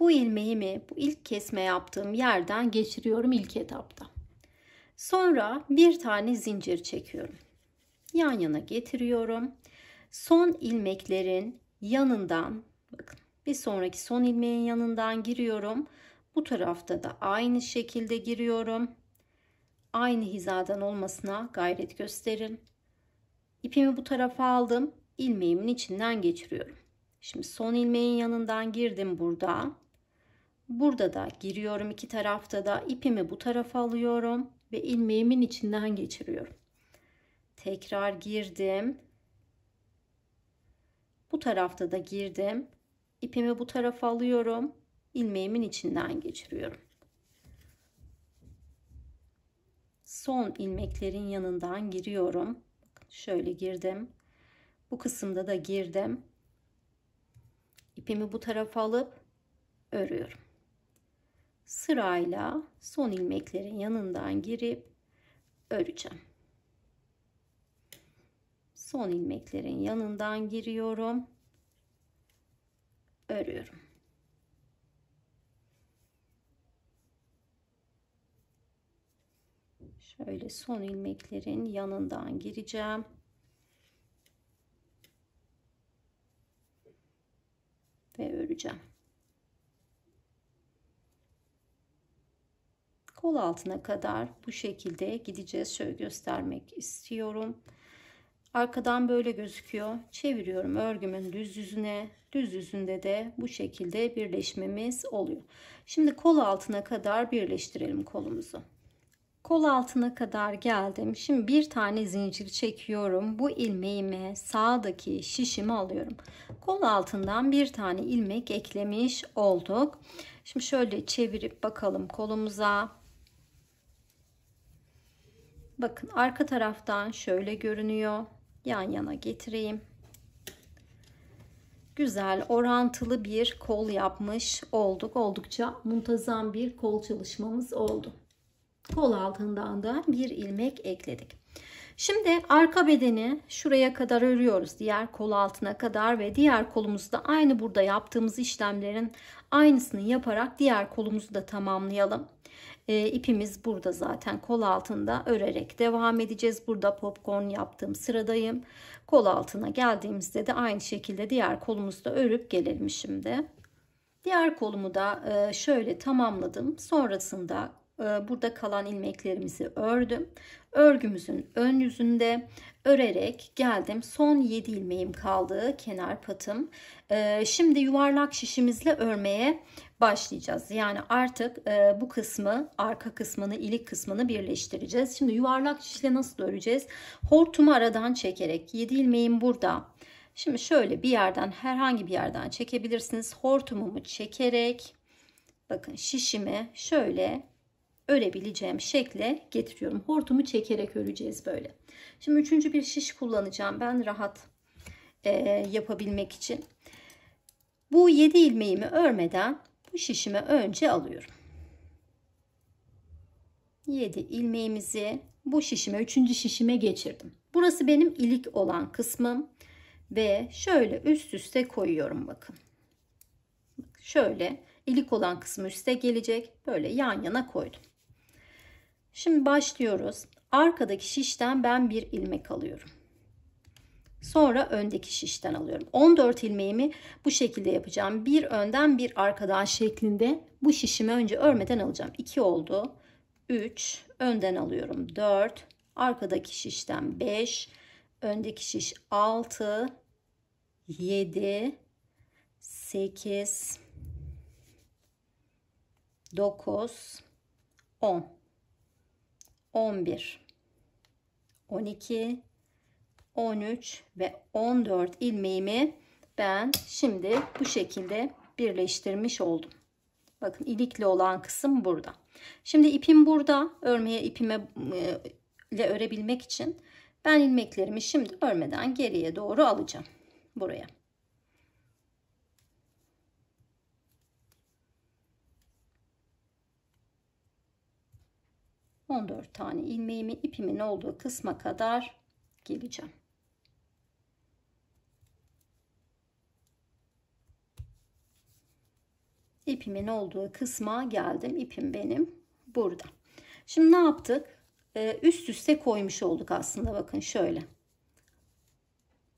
Bu ilmeğimi bu ilk kesme yaptığım yerden geçiriyorum ilk etapta. Sonra bir tane zincir çekiyorum. Yan yana getiriyorum. Son ilmeklerin yanından bakın bir sonraki son ilmeğin yanından giriyorum. Bu tarafta da aynı şekilde giriyorum. Aynı hizadan olmasına gayret gösterin. İpimi bu tarafa aldım ilmeğimin içinden geçiriyorum. Şimdi son ilmeğin yanından girdim burada. Burada da giriyorum iki tarafta da ipimi bu tarafa alıyorum ve ilmeğimin içinden geçiriyorum. Tekrar girdim. Bu tarafta da girdim. İpimi bu tarafa alıyorum. ilmeğimin içinden geçiriyorum. Son ilmeklerin yanından giriyorum. şöyle girdim. Bu kısımda da girdim. ipimi bu tarafa alıp örüyorum. Sırayla son ilmeklerin yanından girip öreceğim. Son ilmeklerin yanından giriyorum. Örüyorum. Şöyle son ilmeklerin yanından gireceğim. ve öreceğim. Kol altına kadar bu şekilde gideceğiz. Şöyle göstermek istiyorum. Arkadan böyle gözüküyor. Çeviriyorum örgümün düz yüzüne. Düz yüzünde de bu şekilde birleşmemiz oluyor. Şimdi kol altına kadar birleştirelim kolumuzu. Kol altına kadar geldim. Şimdi bir tane zincir çekiyorum. Bu ilmeğime sağdaki şişimi alıyorum. Kol altından bir tane ilmek eklemiş olduk. Şimdi şöyle çevirip bakalım kolumuza. Bakın arka taraftan şöyle görünüyor. Yan yana getireyim. Güzel orantılı bir kol yapmış olduk. Oldukça muntazam bir kol çalışmamız oldu kol altından da bir ilmek ekledik. Şimdi arka bedeni şuraya kadar örüyoruz. Diğer kol altına kadar ve diğer kolumuzu da aynı burada yaptığımız işlemlerin aynısını yaparak diğer kolumuzu da tamamlayalım. E, ipimiz burada zaten kol altında örerek devam edeceğiz. Burada popcorn yaptığım sıradayım. Kol altına geldiğimizde de aynı şekilde diğer kolumuzu da örüp gelelim şimdi. Diğer kolumu da e, şöyle tamamladım. Sonrasında ee, burada kalan ilmeklerimizi ördüm. Örgümüzün ön yüzünde örerek geldim. Son 7 ilmeğim kaldı kenar patım. Ee, şimdi yuvarlak şişimizle örmeye başlayacağız. Yani artık e, bu kısmı arka kısmını ilik kısmını birleştireceğiz. Şimdi yuvarlak şişle nasıl öreceğiz? Hortumu aradan çekerek 7 ilmeğim burada. Şimdi şöyle bir yerden herhangi bir yerden çekebilirsiniz. Hortumumu çekerek bakın şişimi şöyle örebileceğim şekle getiriyorum. Hortumu çekerek öreceğiz böyle. Şimdi üçüncü bir şiş kullanacağım ben rahat e, yapabilmek için. Bu 7 ilmeğimi örmeden bu şişimi önce alıyorum. 7 ilmeğimizi bu şişime, üçüncü şişime geçirdim. Burası benim ilik olan kısmım ve şöyle üst üste koyuyorum bakın. Şöyle ilik olan kısmı üste gelecek. Böyle yan yana koydum. Şimdi başlıyoruz. Arkadaki şişten ben bir ilmek alıyorum. Sonra öndeki şişten alıyorum. 14 ilmeğimi bu şekilde yapacağım. Bir önden bir arkadan şeklinde bu şişimi önce örmeden alacağım. 2 oldu. 3 önden alıyorum. 4 arkadaki şişten 5 öndeki şiş 6 7 8 9 10 11, 12, 13 ve 14 ilmeğimi ben şimdi bu şekilde birleştirmiş oldum. Bakın ilikli olan kısım burada. Şimdi ipim burada. Örmeye ipime e, ile örebilmek için ben ilmeklerimi şimdi örmeden geriye doğru alacağım. Buraya. 14 tane ilmeğimi ipimin olduğu kısma kadar geleceğim. İpimin olduğu kısma geldim. İpim benim burada. Şimdi ne yaptık? Ee, üst üste koymuş olduk aslında bakın şöyle.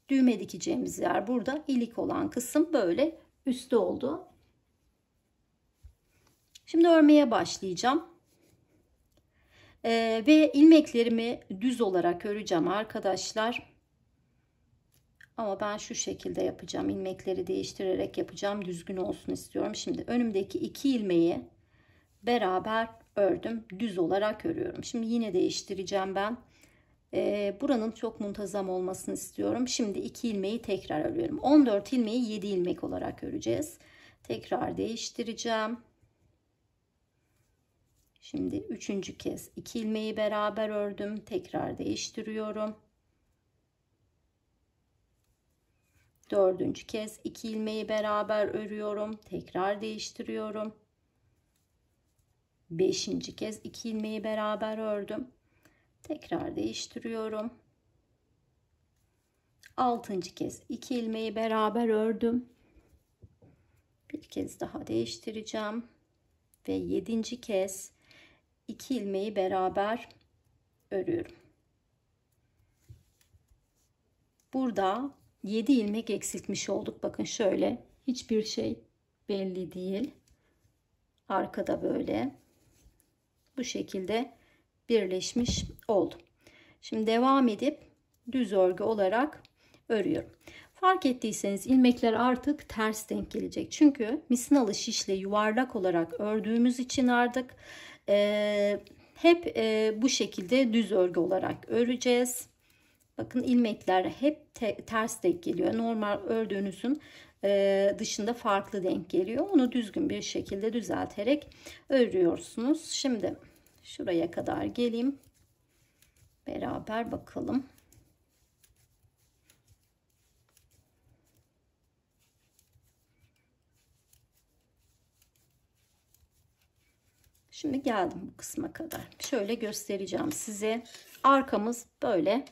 Düğme dikeceğimiz yer burada. İlik olan kısım böyle üstte oldu. Şimdi örmeye başlayacağım. Ee, ve ilmeklerimi düz olarak öreceğim arkadaşlar. Ama ben şu şekilde yapacağım. ilmekleri değiştirerek yapacağım. Düzgün olsun istiyorum. Şimdi önümdeki iki ilmeği beraber ördüm. Düz olarak örüyorum. Şimdi yine değiştireceğim ben. Ee, buranın çok muntazam olmasını istiyorum. Şimdi iki ilmeği tekrar örüyorum. 14 ilmeği 7 ilmek olarak öreceğiz. Tekrar değiştireceğim. Şimdi üçüncü kez iki ilmeği beraber ördüm. Tekrar değiştiriyorum. Dördüncü kez iki ilmeği beraber örüyorum. Tekrar değiştiriyorum. Beşinci kez iki ilmeği beraber ördüm. Tekrar değiştiriyorum. Altıncı kez iki ilmeği beraber ördüm. Bir kez daha değiştireceğim. Ve yedinci kez 2 ilmeği beraber örüyorum. Burada 7 ilmek eksiltmiş olduk. Bakın şöyle hiçbir şey belli değil. Arkada böyle bu şekilde birleşmiş oldu. Şimdi devam edip düz örgü olarak örüyorum. Fark ettiyseniz ilmekler artık ters denk gelecek. Çünkü misinalı şişle yuvarlak olarak ördüğümüz için artık e, hep e, bu şekilde düz örgü olarak öreceğiz. Bakın ilmekler hep te ters denk geliyor. Normal ördüğünüzün e, dışında farklı denk geliyor. Onu düzgün bir şekilde düzelterek örüyorsunuz. Şimdi şuraya kadar geleyim. Beraber bakalım. Şimdi geldim bu kısma kadar. Şöyle göstereceğim size. Arkamız böyle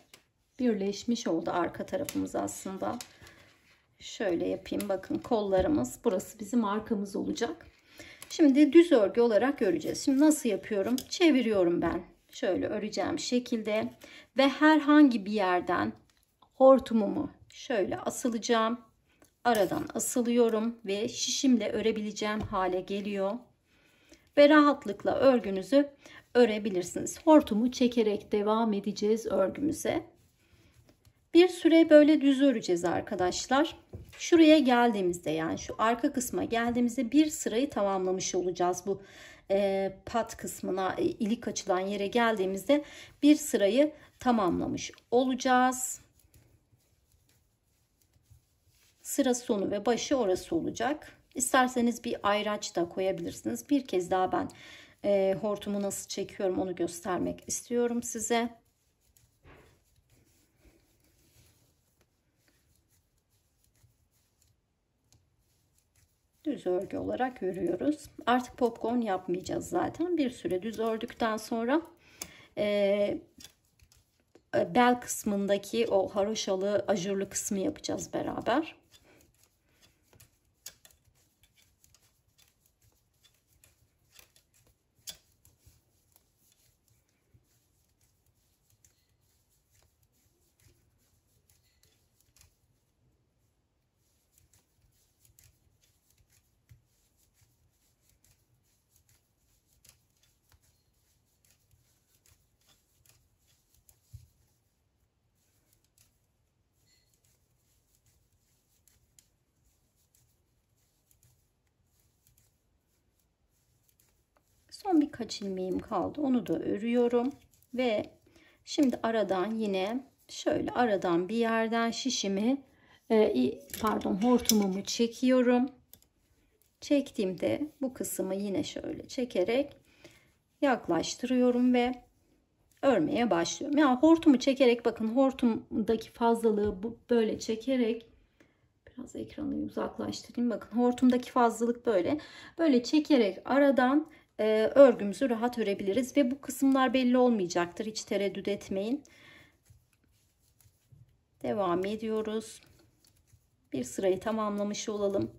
birleşmiş oldu arka tarafımız aslında. Şöyle yapayım bakın kollarımız burası bizim arkamız olacak. Şimdi düz örgü olarak öreceğiz. Şimdi nasıl yapıyorum? Çeviriyorum ben. Şöyle öreceğim şekilde ve herhangi bir yerden hortumumu şöyle asılacağım. Aradan asılıyorum ve şişimle örebileceğim hale geliyor ve rahatlıkla örgünüzü örebilirsiniz. Hortumu çekerek devam edeceğiz örgümüze. Bir süre böyle düz öreceğiz arkadaşlar. Şuraya geldiğimizde yani şu arka kısma geldiğimizde bir sırayı tamamlamış olacağız. Bu e, pat kısmına e, ilik açılan yere geldiğimizde bir sırayı tamamlamış olacağız. Sıra sonu ve başı orası olacak. İsterseniz bir ayraç da koyabilirsiniz. Bir kez daha ben e, hortumu nasıl çekiyorum onu göstermek istiyorum size. düz örgü olarak örüyoruz. Artık popcorn yapmayacağız zaten. Bir süre düz ördükten sonra e, e bel kısmındaki o haroşalı ajurlu kısmı yapacağız beraber. kaç ilmeğim kaldı onu da örüyorum ve şimdi aradan yine şöyle aradan bir yerden şişimi e, pardon hortumumu çekiyorum çektiğimde bu kısmı yine şöyle çekerek yaklaştırıyorum ve örmeye başlıyorum. Ya yani hortumu çekerek bakın hortumdaki fazlalığı bu böyle çekerek biraz ekranı uzaklaştırayım. Bakın hortumdaki fazlalık böyle. Böyle çekerek aradan e, örgümüzü rahat örebiliriz ve bu kısımlar belli olmayacaktır hiç tereddüt etmeyin devam ediyoruz bir sırayı tamamlamış olalım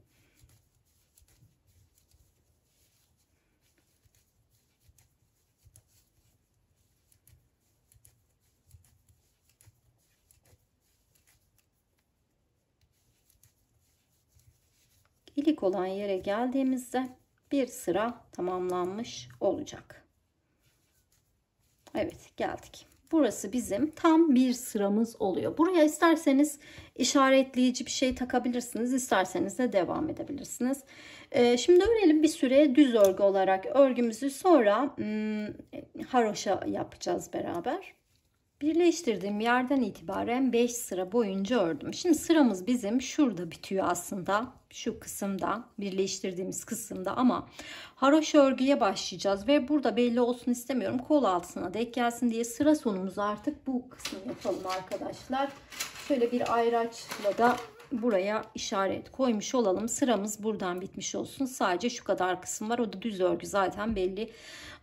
ilik olan yere geldiğimizde bir sıra tamamlanmış olacak. Evet geldik. Burası bizim tam bir sıramız oluyor. Buraya isterseniz işaretleyici bir şey takabilirsiniz. isterseniz de devam edebilirsiniz. Ee, şimdi örelim bir süre düz örgü olarak örgümüzü sonra hmm, haroşa yapacağız beraber. Birleştirdiğim yerden itibaren 5 sıra boyunca ördüm. Şimdi sıramız bizim şurada bitiyor aslında. Şu kısımda birleştirdiğimiz kısımda ama haroş örgüye başlayacağız ve burada belli olsun istemiyorum. Kol altına denk gelsin diye sıra sonumuzu artık bu kısmı yapalım arkadaşlar. Şöyle bir ayraçla da buraya işaret koymuş olalım. Sıramız buradan bitmiş olsun. Sadece şu kadar kısım var. O da düz örgü zaten belli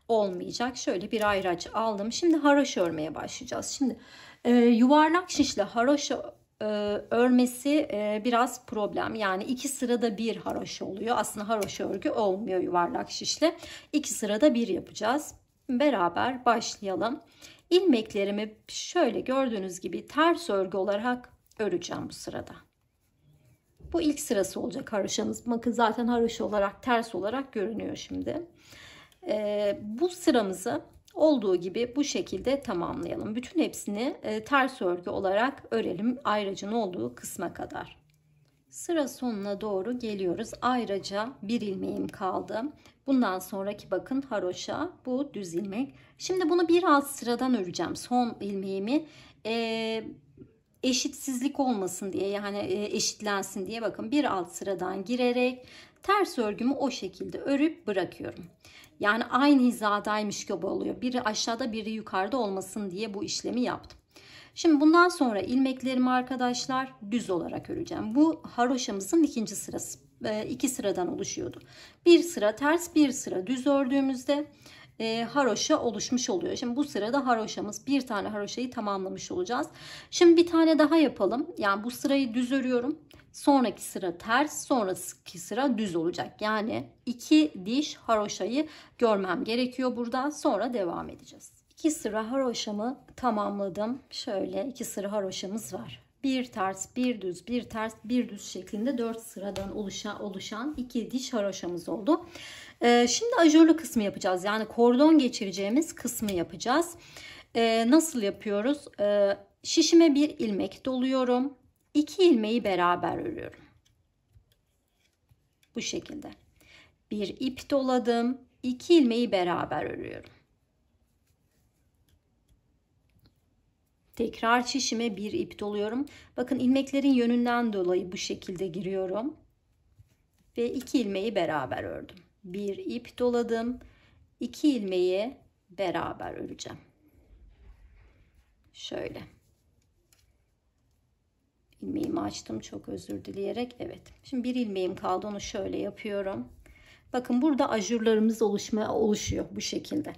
olmayacak. Şöyle bir ayraç aldım. Şimdi haroşa örmeye başlayacağız. Şimdi e, yuvarlak şişle haroşa e, örmesi e, biraz problem. Yani iki sırada bir haroşa oluyor. Aslında haroşa örgü olmuyor yuvarlak şişle. İki sırada bir yapacağız. Beraber başlayalım. İlmeklerimi şöyle gördüğünüz gibi ters örgü olarak öreceğim bu sırada. Bu ilk sırası olacak haroşamız. Bakın zaten haroşa olarak ters olarak görünüyor şimdi. Şimdi. E, bu sıramızı olduğu gibi bu şekilde tamamlayalım. Bütün hepsini e, ters örgü olarak örelim ayracın olduğu kısma kadar. Sıra sonuna doğru geliyoruz. Ayrıca bir ilmeğim kaldı. Bundan sonraki bakın haroşa bu düz ilmek. Şimdi bunu bir alt sıradan öreceğim. Son ilmeğimi e, eşitsizlik olmasın diye yani e, eşitlensin diye bakın bir alt sıradan girerek ters örgümü o şekilde örüp bırakıyorum. Yani aynı hizadaymış gibi oluyor. Biri aşağıda biri yukarıda olmasın diye bu işlemi yaptım. Şimdi bundan sonra ilmeklerimi arkadaşlar düz olarak öreceğim. Bu haroşamızın ikinci sırası. E, iki sıradan oluşuyordu. Bir sıra ters bir sıra düz ördüğümüzde e, haroşa oluşmuş oluyor. Şimdi bu sırada haroşamız bir tane haroşayı tamamlamış olacağız. Şimdi bir tane daha yapalım. Yani bu sırayı düz örüyorum. Sonraki sıra ters, sonraki sıra düz olacak. Yani iki diş haroşayı görmem gerekiyor burada. Sonra devam edeceğiz. İki sıra haroşamı tamamladım. Şöyle iki sıra haroşamız var. Bir ters, bir düz, bir ters, bir düz şeklinde dört sıradan oluşan, oluşan iki diş haroşamız oldu. Ee, şimdi ajurlu kısmı yapacağız. Yani kordon geçireceğimiz kısmı yapacağız. Ee, nasıl yapıyoruz? Ee, şişime bir ilmek doluyorum 2 ilmeği beraber örüyorum. Bu şekilde. Bir ip doladım. 2 ilmeği beraber örüyorum. Tekrar şişime bir ip doluyorum. Bakın ilmeklerin yönünden dolayı bu şekilde giriyorum. Ve 2 ilmeği beraber ördüm. Bir ip doladım. 2 ilmeği beraber öreceğim. Şöyle ilmeğimi açtım çok özür dileyerek. Evet şimdi bir ilmeğim kaldı onu şöyle yapıyorum. Bakın burada ajurlarımız oluşma, oluşuyor bu şekilde.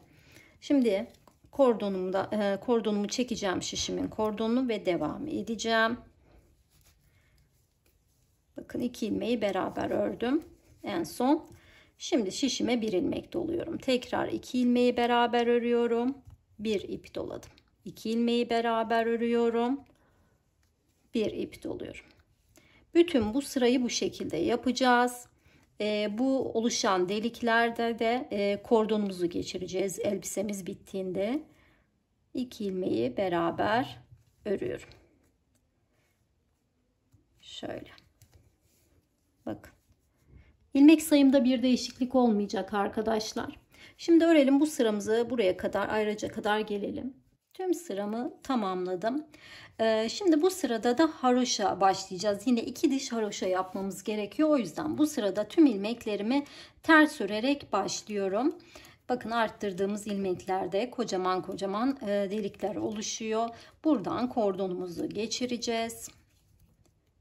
Şimdi kordonumu da e, kordonumu çekeceğim şişimin kordonunu ve devam edeceğim. Bakın iki ilmeği beraber ördüm. En son şimdi şişime bir ilmek doluyorum. Tekrar iki ilmeği beraber örüyorum. Bir ip doladım. İki ilmeği beraber örüyorum bir ip doluyorum. Bütün bu sırayı bu şekilde yapacağız. E, bu oluşan deliklerde de e, kordonumuzu geçireceğiz elbisemiz bittiğinde. iki ilmeği beraber örüyorum. Şöyle. Bakın. İlmek sayımda bir değişiklik olmayacak arkadaşlar. Şimdi örelim bu sıramızı buraya kadar ayrıca kadar gelelim. Tüm sıramı tamamladım. Ee, şimdi bu sırada da haroşa başlayacağız. Yine iki diş haroşa yapmamız gerekiyor. O yüzden bu sırada tüm ilmeklerimi ters örerek başlıyorum. Bakın arttırdığımız ilmeklerde kocaman kocaman e, delikler oluşuyor. Buradan kordonumuzu geçireceğiz.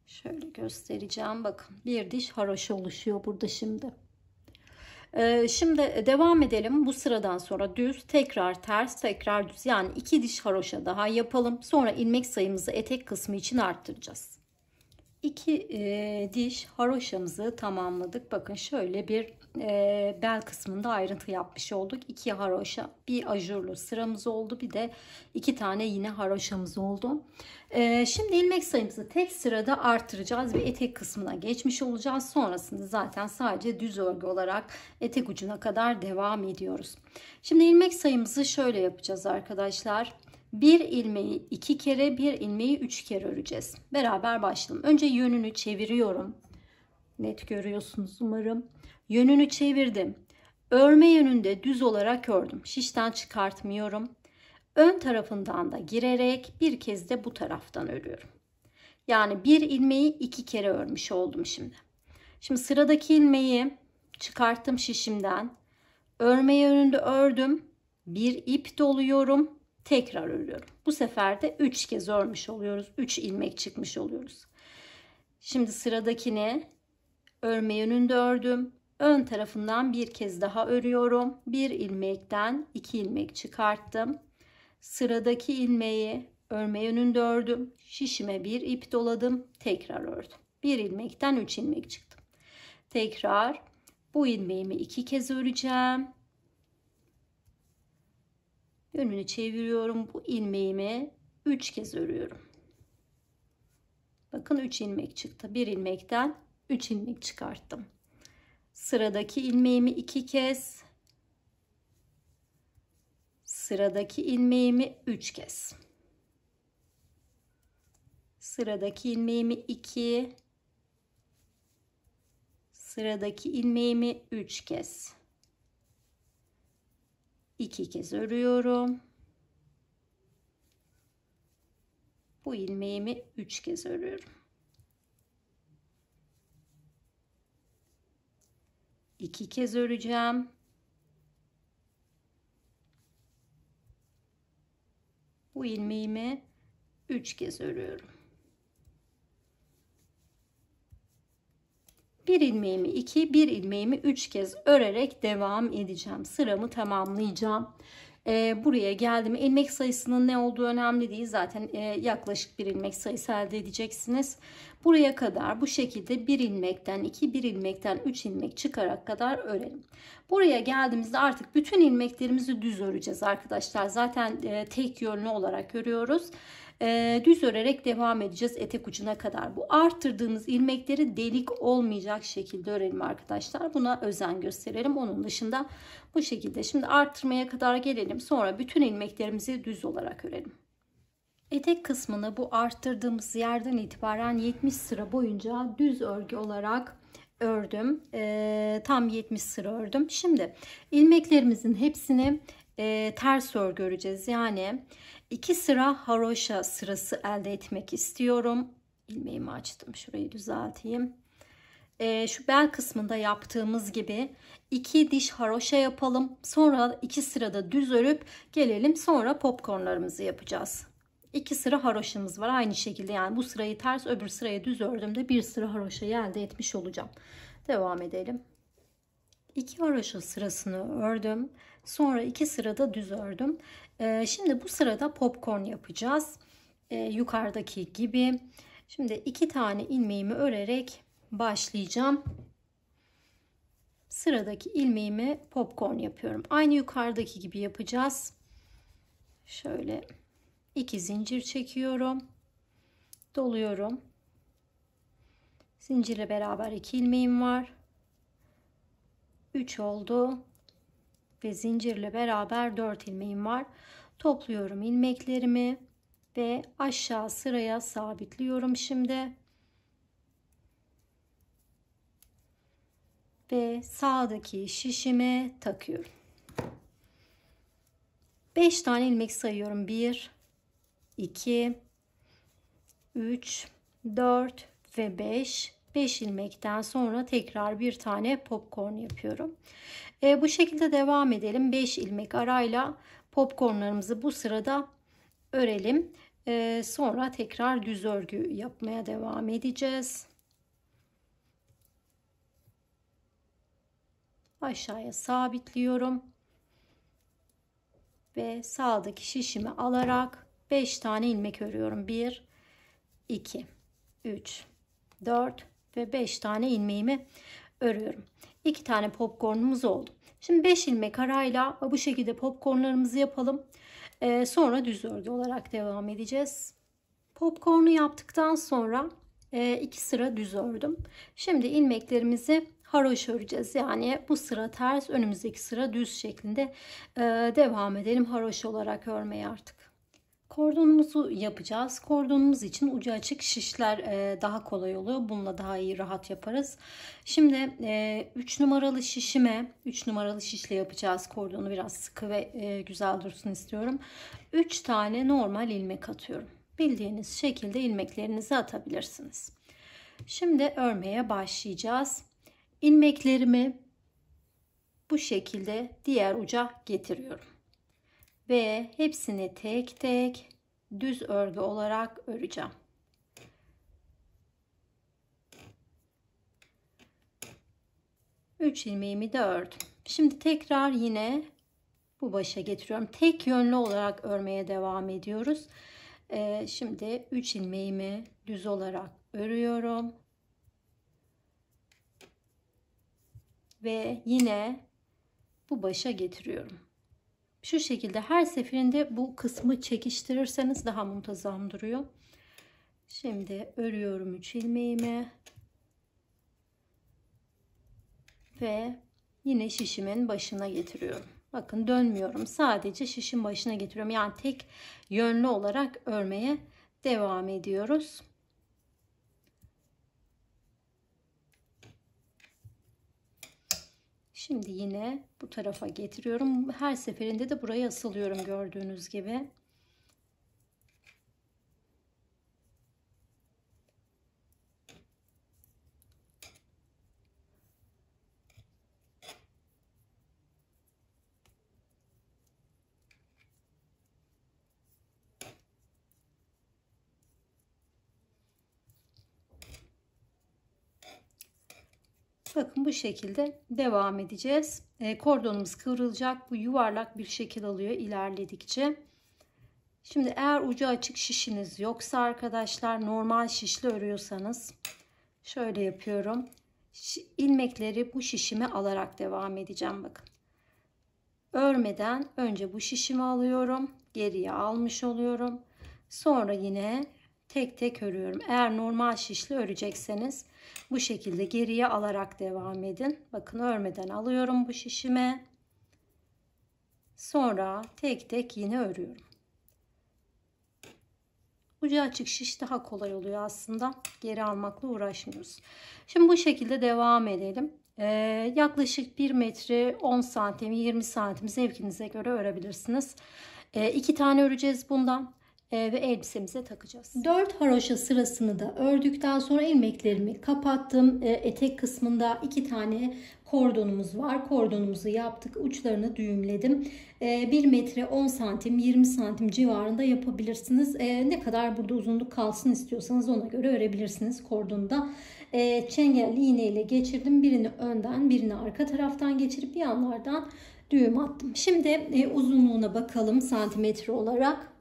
Şöyle göstereceğim. Bakın bir diş haroşa oluşuyor burada şimdi. Ee, şimdi e, devam edelim. Bu sıradan sonra düz, tekrar ters, tekrar düz. Yani iki diş haroşa daha yapalım. Sonra ilmek sayımızı etek kısmı için arttıracağız. İki e, diş haroşamızı tamamladık. Bakın şöyle bir e, ee, bel kısmında ayrıntı yapmış olduk. İki haroşa, bir ajurlu sıramız oldu. Bir de iki tane yine haroşamız oldu. E, şimdi ilmek sayımızı tek sırada artıracağız ve etek kısmına geçmiş olacağız. Sonrasında zaten sadece düz örgü olarak etek ucuna kadar devam ediyoruz. Şimdi ilmek sayımızı şöyle yapacağız arkadaşlar. Bir ilmeği iki kere, bir ilmeği üç kere öreceğiz. Beraber başlayalım. Önce yönünü çeviriyorum. Net görüyorsunuz umarım. Yönünü çevirdim. Örme yönünde düz olarak ördüm. Şişten çıkartmıyorum. Ön tarafından da girerek bir kez de bu taraftan örüyorum. Yani bir ilmeği iki kere örmüş oldum şimdi. Şimdi sıradaki ilmeği çıkarttım şişimden. Örme yönünde ördüm. Bir ip doluyorum. Tekrar örüyorum. Bu sefer de 3 kez örmüş oluyoruz. 3 ilmek çıkmış oluyoruz. Şimdi sıradakini örme yönünde ördüm ön tarafından bir kez daha örüyorum. Bir ilmekten iki ilmek çıkarttım. Sıradaki ilmeği örme yönünde ördüm. Şişime bir ip doladım. Tekrar ördüm. Bir ilmekten üç ilmek çıktım. Tekrar bu ilmeğimi iki kez öreceğim. Yönünü çeviriyorum. Bu ilmeğimi üç kez örüyorum. Bakın 3 ilmek çıktı. Bir ilmekten 3 ilmek çıkarttım sıradaki ilmeğimi iki kez sıradaki ilmeğimi üç kez sıradaki ilmeğimi iki sıradaki ilmeğimi üç kez iki kez örüyorum bu ilmeğimi üç kez örüyorum iki kez öreceğim. Bu ilmeğimi üç kez örüyorum. bir ilmeğimi iki, bir ilmeğimi üç kez örerek devam edeceğim. Sıramı tamamlayacağım e, buraya geldim. İlmek sayısının ne olduğu önemli değil. Zaten e, yaklaşık bir ilmek sayısı elde edeceksiniz. Buraya kadar bu şekilde bir ilmekten iki bir ilmekten üç ilmek çıkarak kadar örelim. Buraya geldiğimizde artık bütün ilmeklerimizi düz öreceğiz arkadaşlar. Zaten e, tek yönlü olarak örüyoruz e, düz örerek devam edeceğiz etek ucuna kadar. Bu arttırdığımız ilmekleri delik olmayacak şekilde örelim arkadaşlar. Buna özen gösterelim. Onun dışında bu şekilde. Şimdi arttırmaya kadar gelelim. Sonra bütün ilmeklerimizi düz olarak örelim. Etek kısmını bu arttırdığımız yerden itibaren 70 sıra boyunca düz örgü olarak ördüm. E, tam 70 sıra ördüm. Şimdi ilmeklerimizin hepsini e, ters örgü öreceğiz. Yani İki sıra haroşa sırası elde etmek istiyorum. İlmeğimi açtım. Şurayı düzelteyim. Ee, şu bel kısmında yaptığımız gibi iki diş haroşa yapalım. Sonra iki sırada düz örüp gelelim. Sonra popcornlarımızı yapacağız. İki sıra haroşamız var. Aynı şekilde yani bu sırayı ters öbür sırayı düz ördüğümde bir sıra haroşayı elde etmiş olacağım. Devam edelim. İki haroşa sırasını ördüm. Sonra iki sırada düz ördüm. Ee, şimdi bu sırada popcorn yapacağız. Ee, yukarıdaki gibi. Şimdi iki tane ilmeğimi örerek başlayacağım. Sıradaki ilmeğime popcorn yapıyorum. Aynı yukarıdaki gibi yapacağız. Şöyle iki zincir çekiyorum. Doluyorum. Zincirle beraber iki ilmeğim var. 3 oldu ve zincirle beraber 4 ilmeğim var. Topluyorum ilmeklerimi ve aşağı sıraya sabitliyorum şimdi. Ve sağdaki şişime takıyorum. 5 tane ilmek sayıyorum. 1 2 3 4 ve 5 5 ilmekten sonra tekrar bir tane popcorn yapıyorum. E, bu şekilde devam edelim. 5 ilmek arayla popcornlarımızı bu sırada örelim. E, sonra tekrar düz örgü yapmaya devam edeceğiz. Aşağıya sabitliyorum. Ve sağdaki şişimi alarak 5 tane ilmek örüyorum. 1 2 3 4 ve 5 tane ilmeğimi örüyorum. 2 tane popcornumuz oldu. Şimdi 5 ilmek arayla bu şekilde popcornlarımızı yapalım. Ee, sonra düz örgü olarak devam edeceğiz. Popcornu yaptıktan sonra 2 e, sıra düz ördüm. Şimdi ilmeklerimizi haroş öreceğiz. Yani bu sıra ters önümüzdeki sıra düz şeklinde e, devam edelim haroş olarak örmeye artık. Kordonumuzu yapacağız. Kordonumuz için ucu açık şişler e, daha kolay oluyor. Bununla daha iyi rahat yaparız. Şimdi 3 e, numaralı şişime 3 numaralı şişle yapacağız. Kordonu biraz sıkı ve e, güzel dursun istiyorum. 3 tane normal ilmek atıyorum. Bildiğiniz şekilde ilmeklerinizi atabilirsiniz. Şimdi örmeye başlayacağız. İlmeklerimi bu şekilde diğer uca getiriyorum ve hepsini tek tek düz örgü olarak öreceğim. Üç ilmeğimi de ördüm. Şimdi tekrar yine bu başa getiriyorum. Tek yönlü olarak örmeye devam ediyoruz. Ee, şimdi 3 ilmeğimi düz olarak örüyorum. Ve yine bu başa getiriyorum. Şu şekilde her seferinde bu kısmı çekiştirirseniz daha muntazam duruyor. Şimdi örüyorum 3 ilmeğimi. Ve yine şişimin başına getiriyorum. Bakın dönmüyorum. Sadece şişin başına getiriyorum. Yani tek yönlü olarak örmeye devam ediyoruz. Şimdi yine bu tarafa getiriyorum. Her seferinde de buraya asılıyorum gördüğünüz gibi. bu şekilde devam edeceğiz. E, kordonumuz kıvrılacak. Bu yuvarlak bir şekil alıyor ilerledikçe. Şimdi eğer ucu açık şişiniz yoksa arkadaşlar normal şişli örüyorsanız şöyle yapıyorum. İlmekleri bu şişimi alarak devam edeceğim. Bakın. Örmeden önce bu şişimi alıyorum. Geriye almış oluyorum. Sonra yine tek tek örüyorum. Eğer normal şişli örecekseniz bu şekilde geriye alarak devam edin. Bakın örmeden alıyorum bu şişime. Sonra tek tek yine örüyorum. Ucu açık şiş daha kolay oluyor aslında. Geri almakla uğraşmıyoruz. Şimdi bu şekilde devam edelim. Ee, yaklaşık 1 metre 10 santim 20 santim zevkinize göre örebilirsiniz. Ee, iki tane öreceğiz bundan. Ee, ve elbisemize takacağız. 4 haroşa sırasını da ördükten sonra ilmeklerimi kapattım. Ee, etek kısmında 2 tane kordonumuz var. Kordonumuzu yaptık. Uçlarını düğümledim. 1 ee, metre 10 santim 20 santim civarında yapabilirsiniz. Ne kadar burada uzunluk kalsın istiyorsanız ona göre örebilirsiniz kordonu kordonda. Çengelli iğneyle geçirdim. Birini önden birini arka taraftan geçirip yanlardan düğüm attım. Şimdi e, uzunluğuna bakalım santimetre olarak.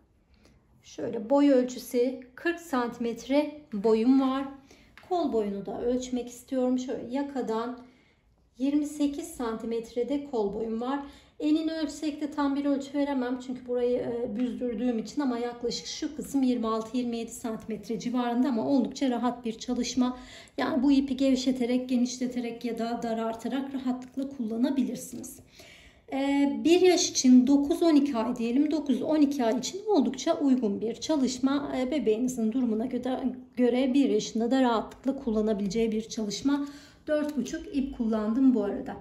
Şöyle boy ölçüsü 40 santimetre boyum var. Kol boyunu da ölçmek istiyorum. Şöyle yakadan 28 santimetrede kol boyum var. Enini ölçsek de tam bir ölçü veremem çünkü burayı e, büzdürdüğüm için ama yaklaşık şu kısım 26-27 santimetre civarında ama oldukça rahat bir çalışma. Yani bu ipi gevşeterek, genişleterek ya da darartarak rahatlıkla kullanabilirsiniz. 1 ee, yaş için 9-12 ay diyelim 9-12 ay için oldukça uygun bir çalışma e, bebeğinizin durumuna göre 1 yaşında da rahatlıkla kullanabileceği bir çalışma 4,5 ip kullandım bu arada.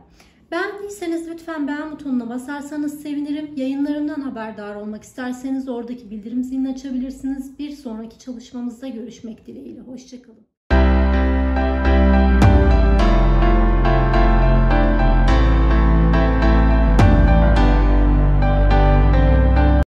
Beğendiyseniz lütfen beğen butonuna basarsanız sevinirim. Yayınlarımdan haberdar olmak isterseniz oradaki bildirim zilini açabilirsiniz. Bir sonraki çalışmamızda görüşmek dileğiyle. Hoşçakalın.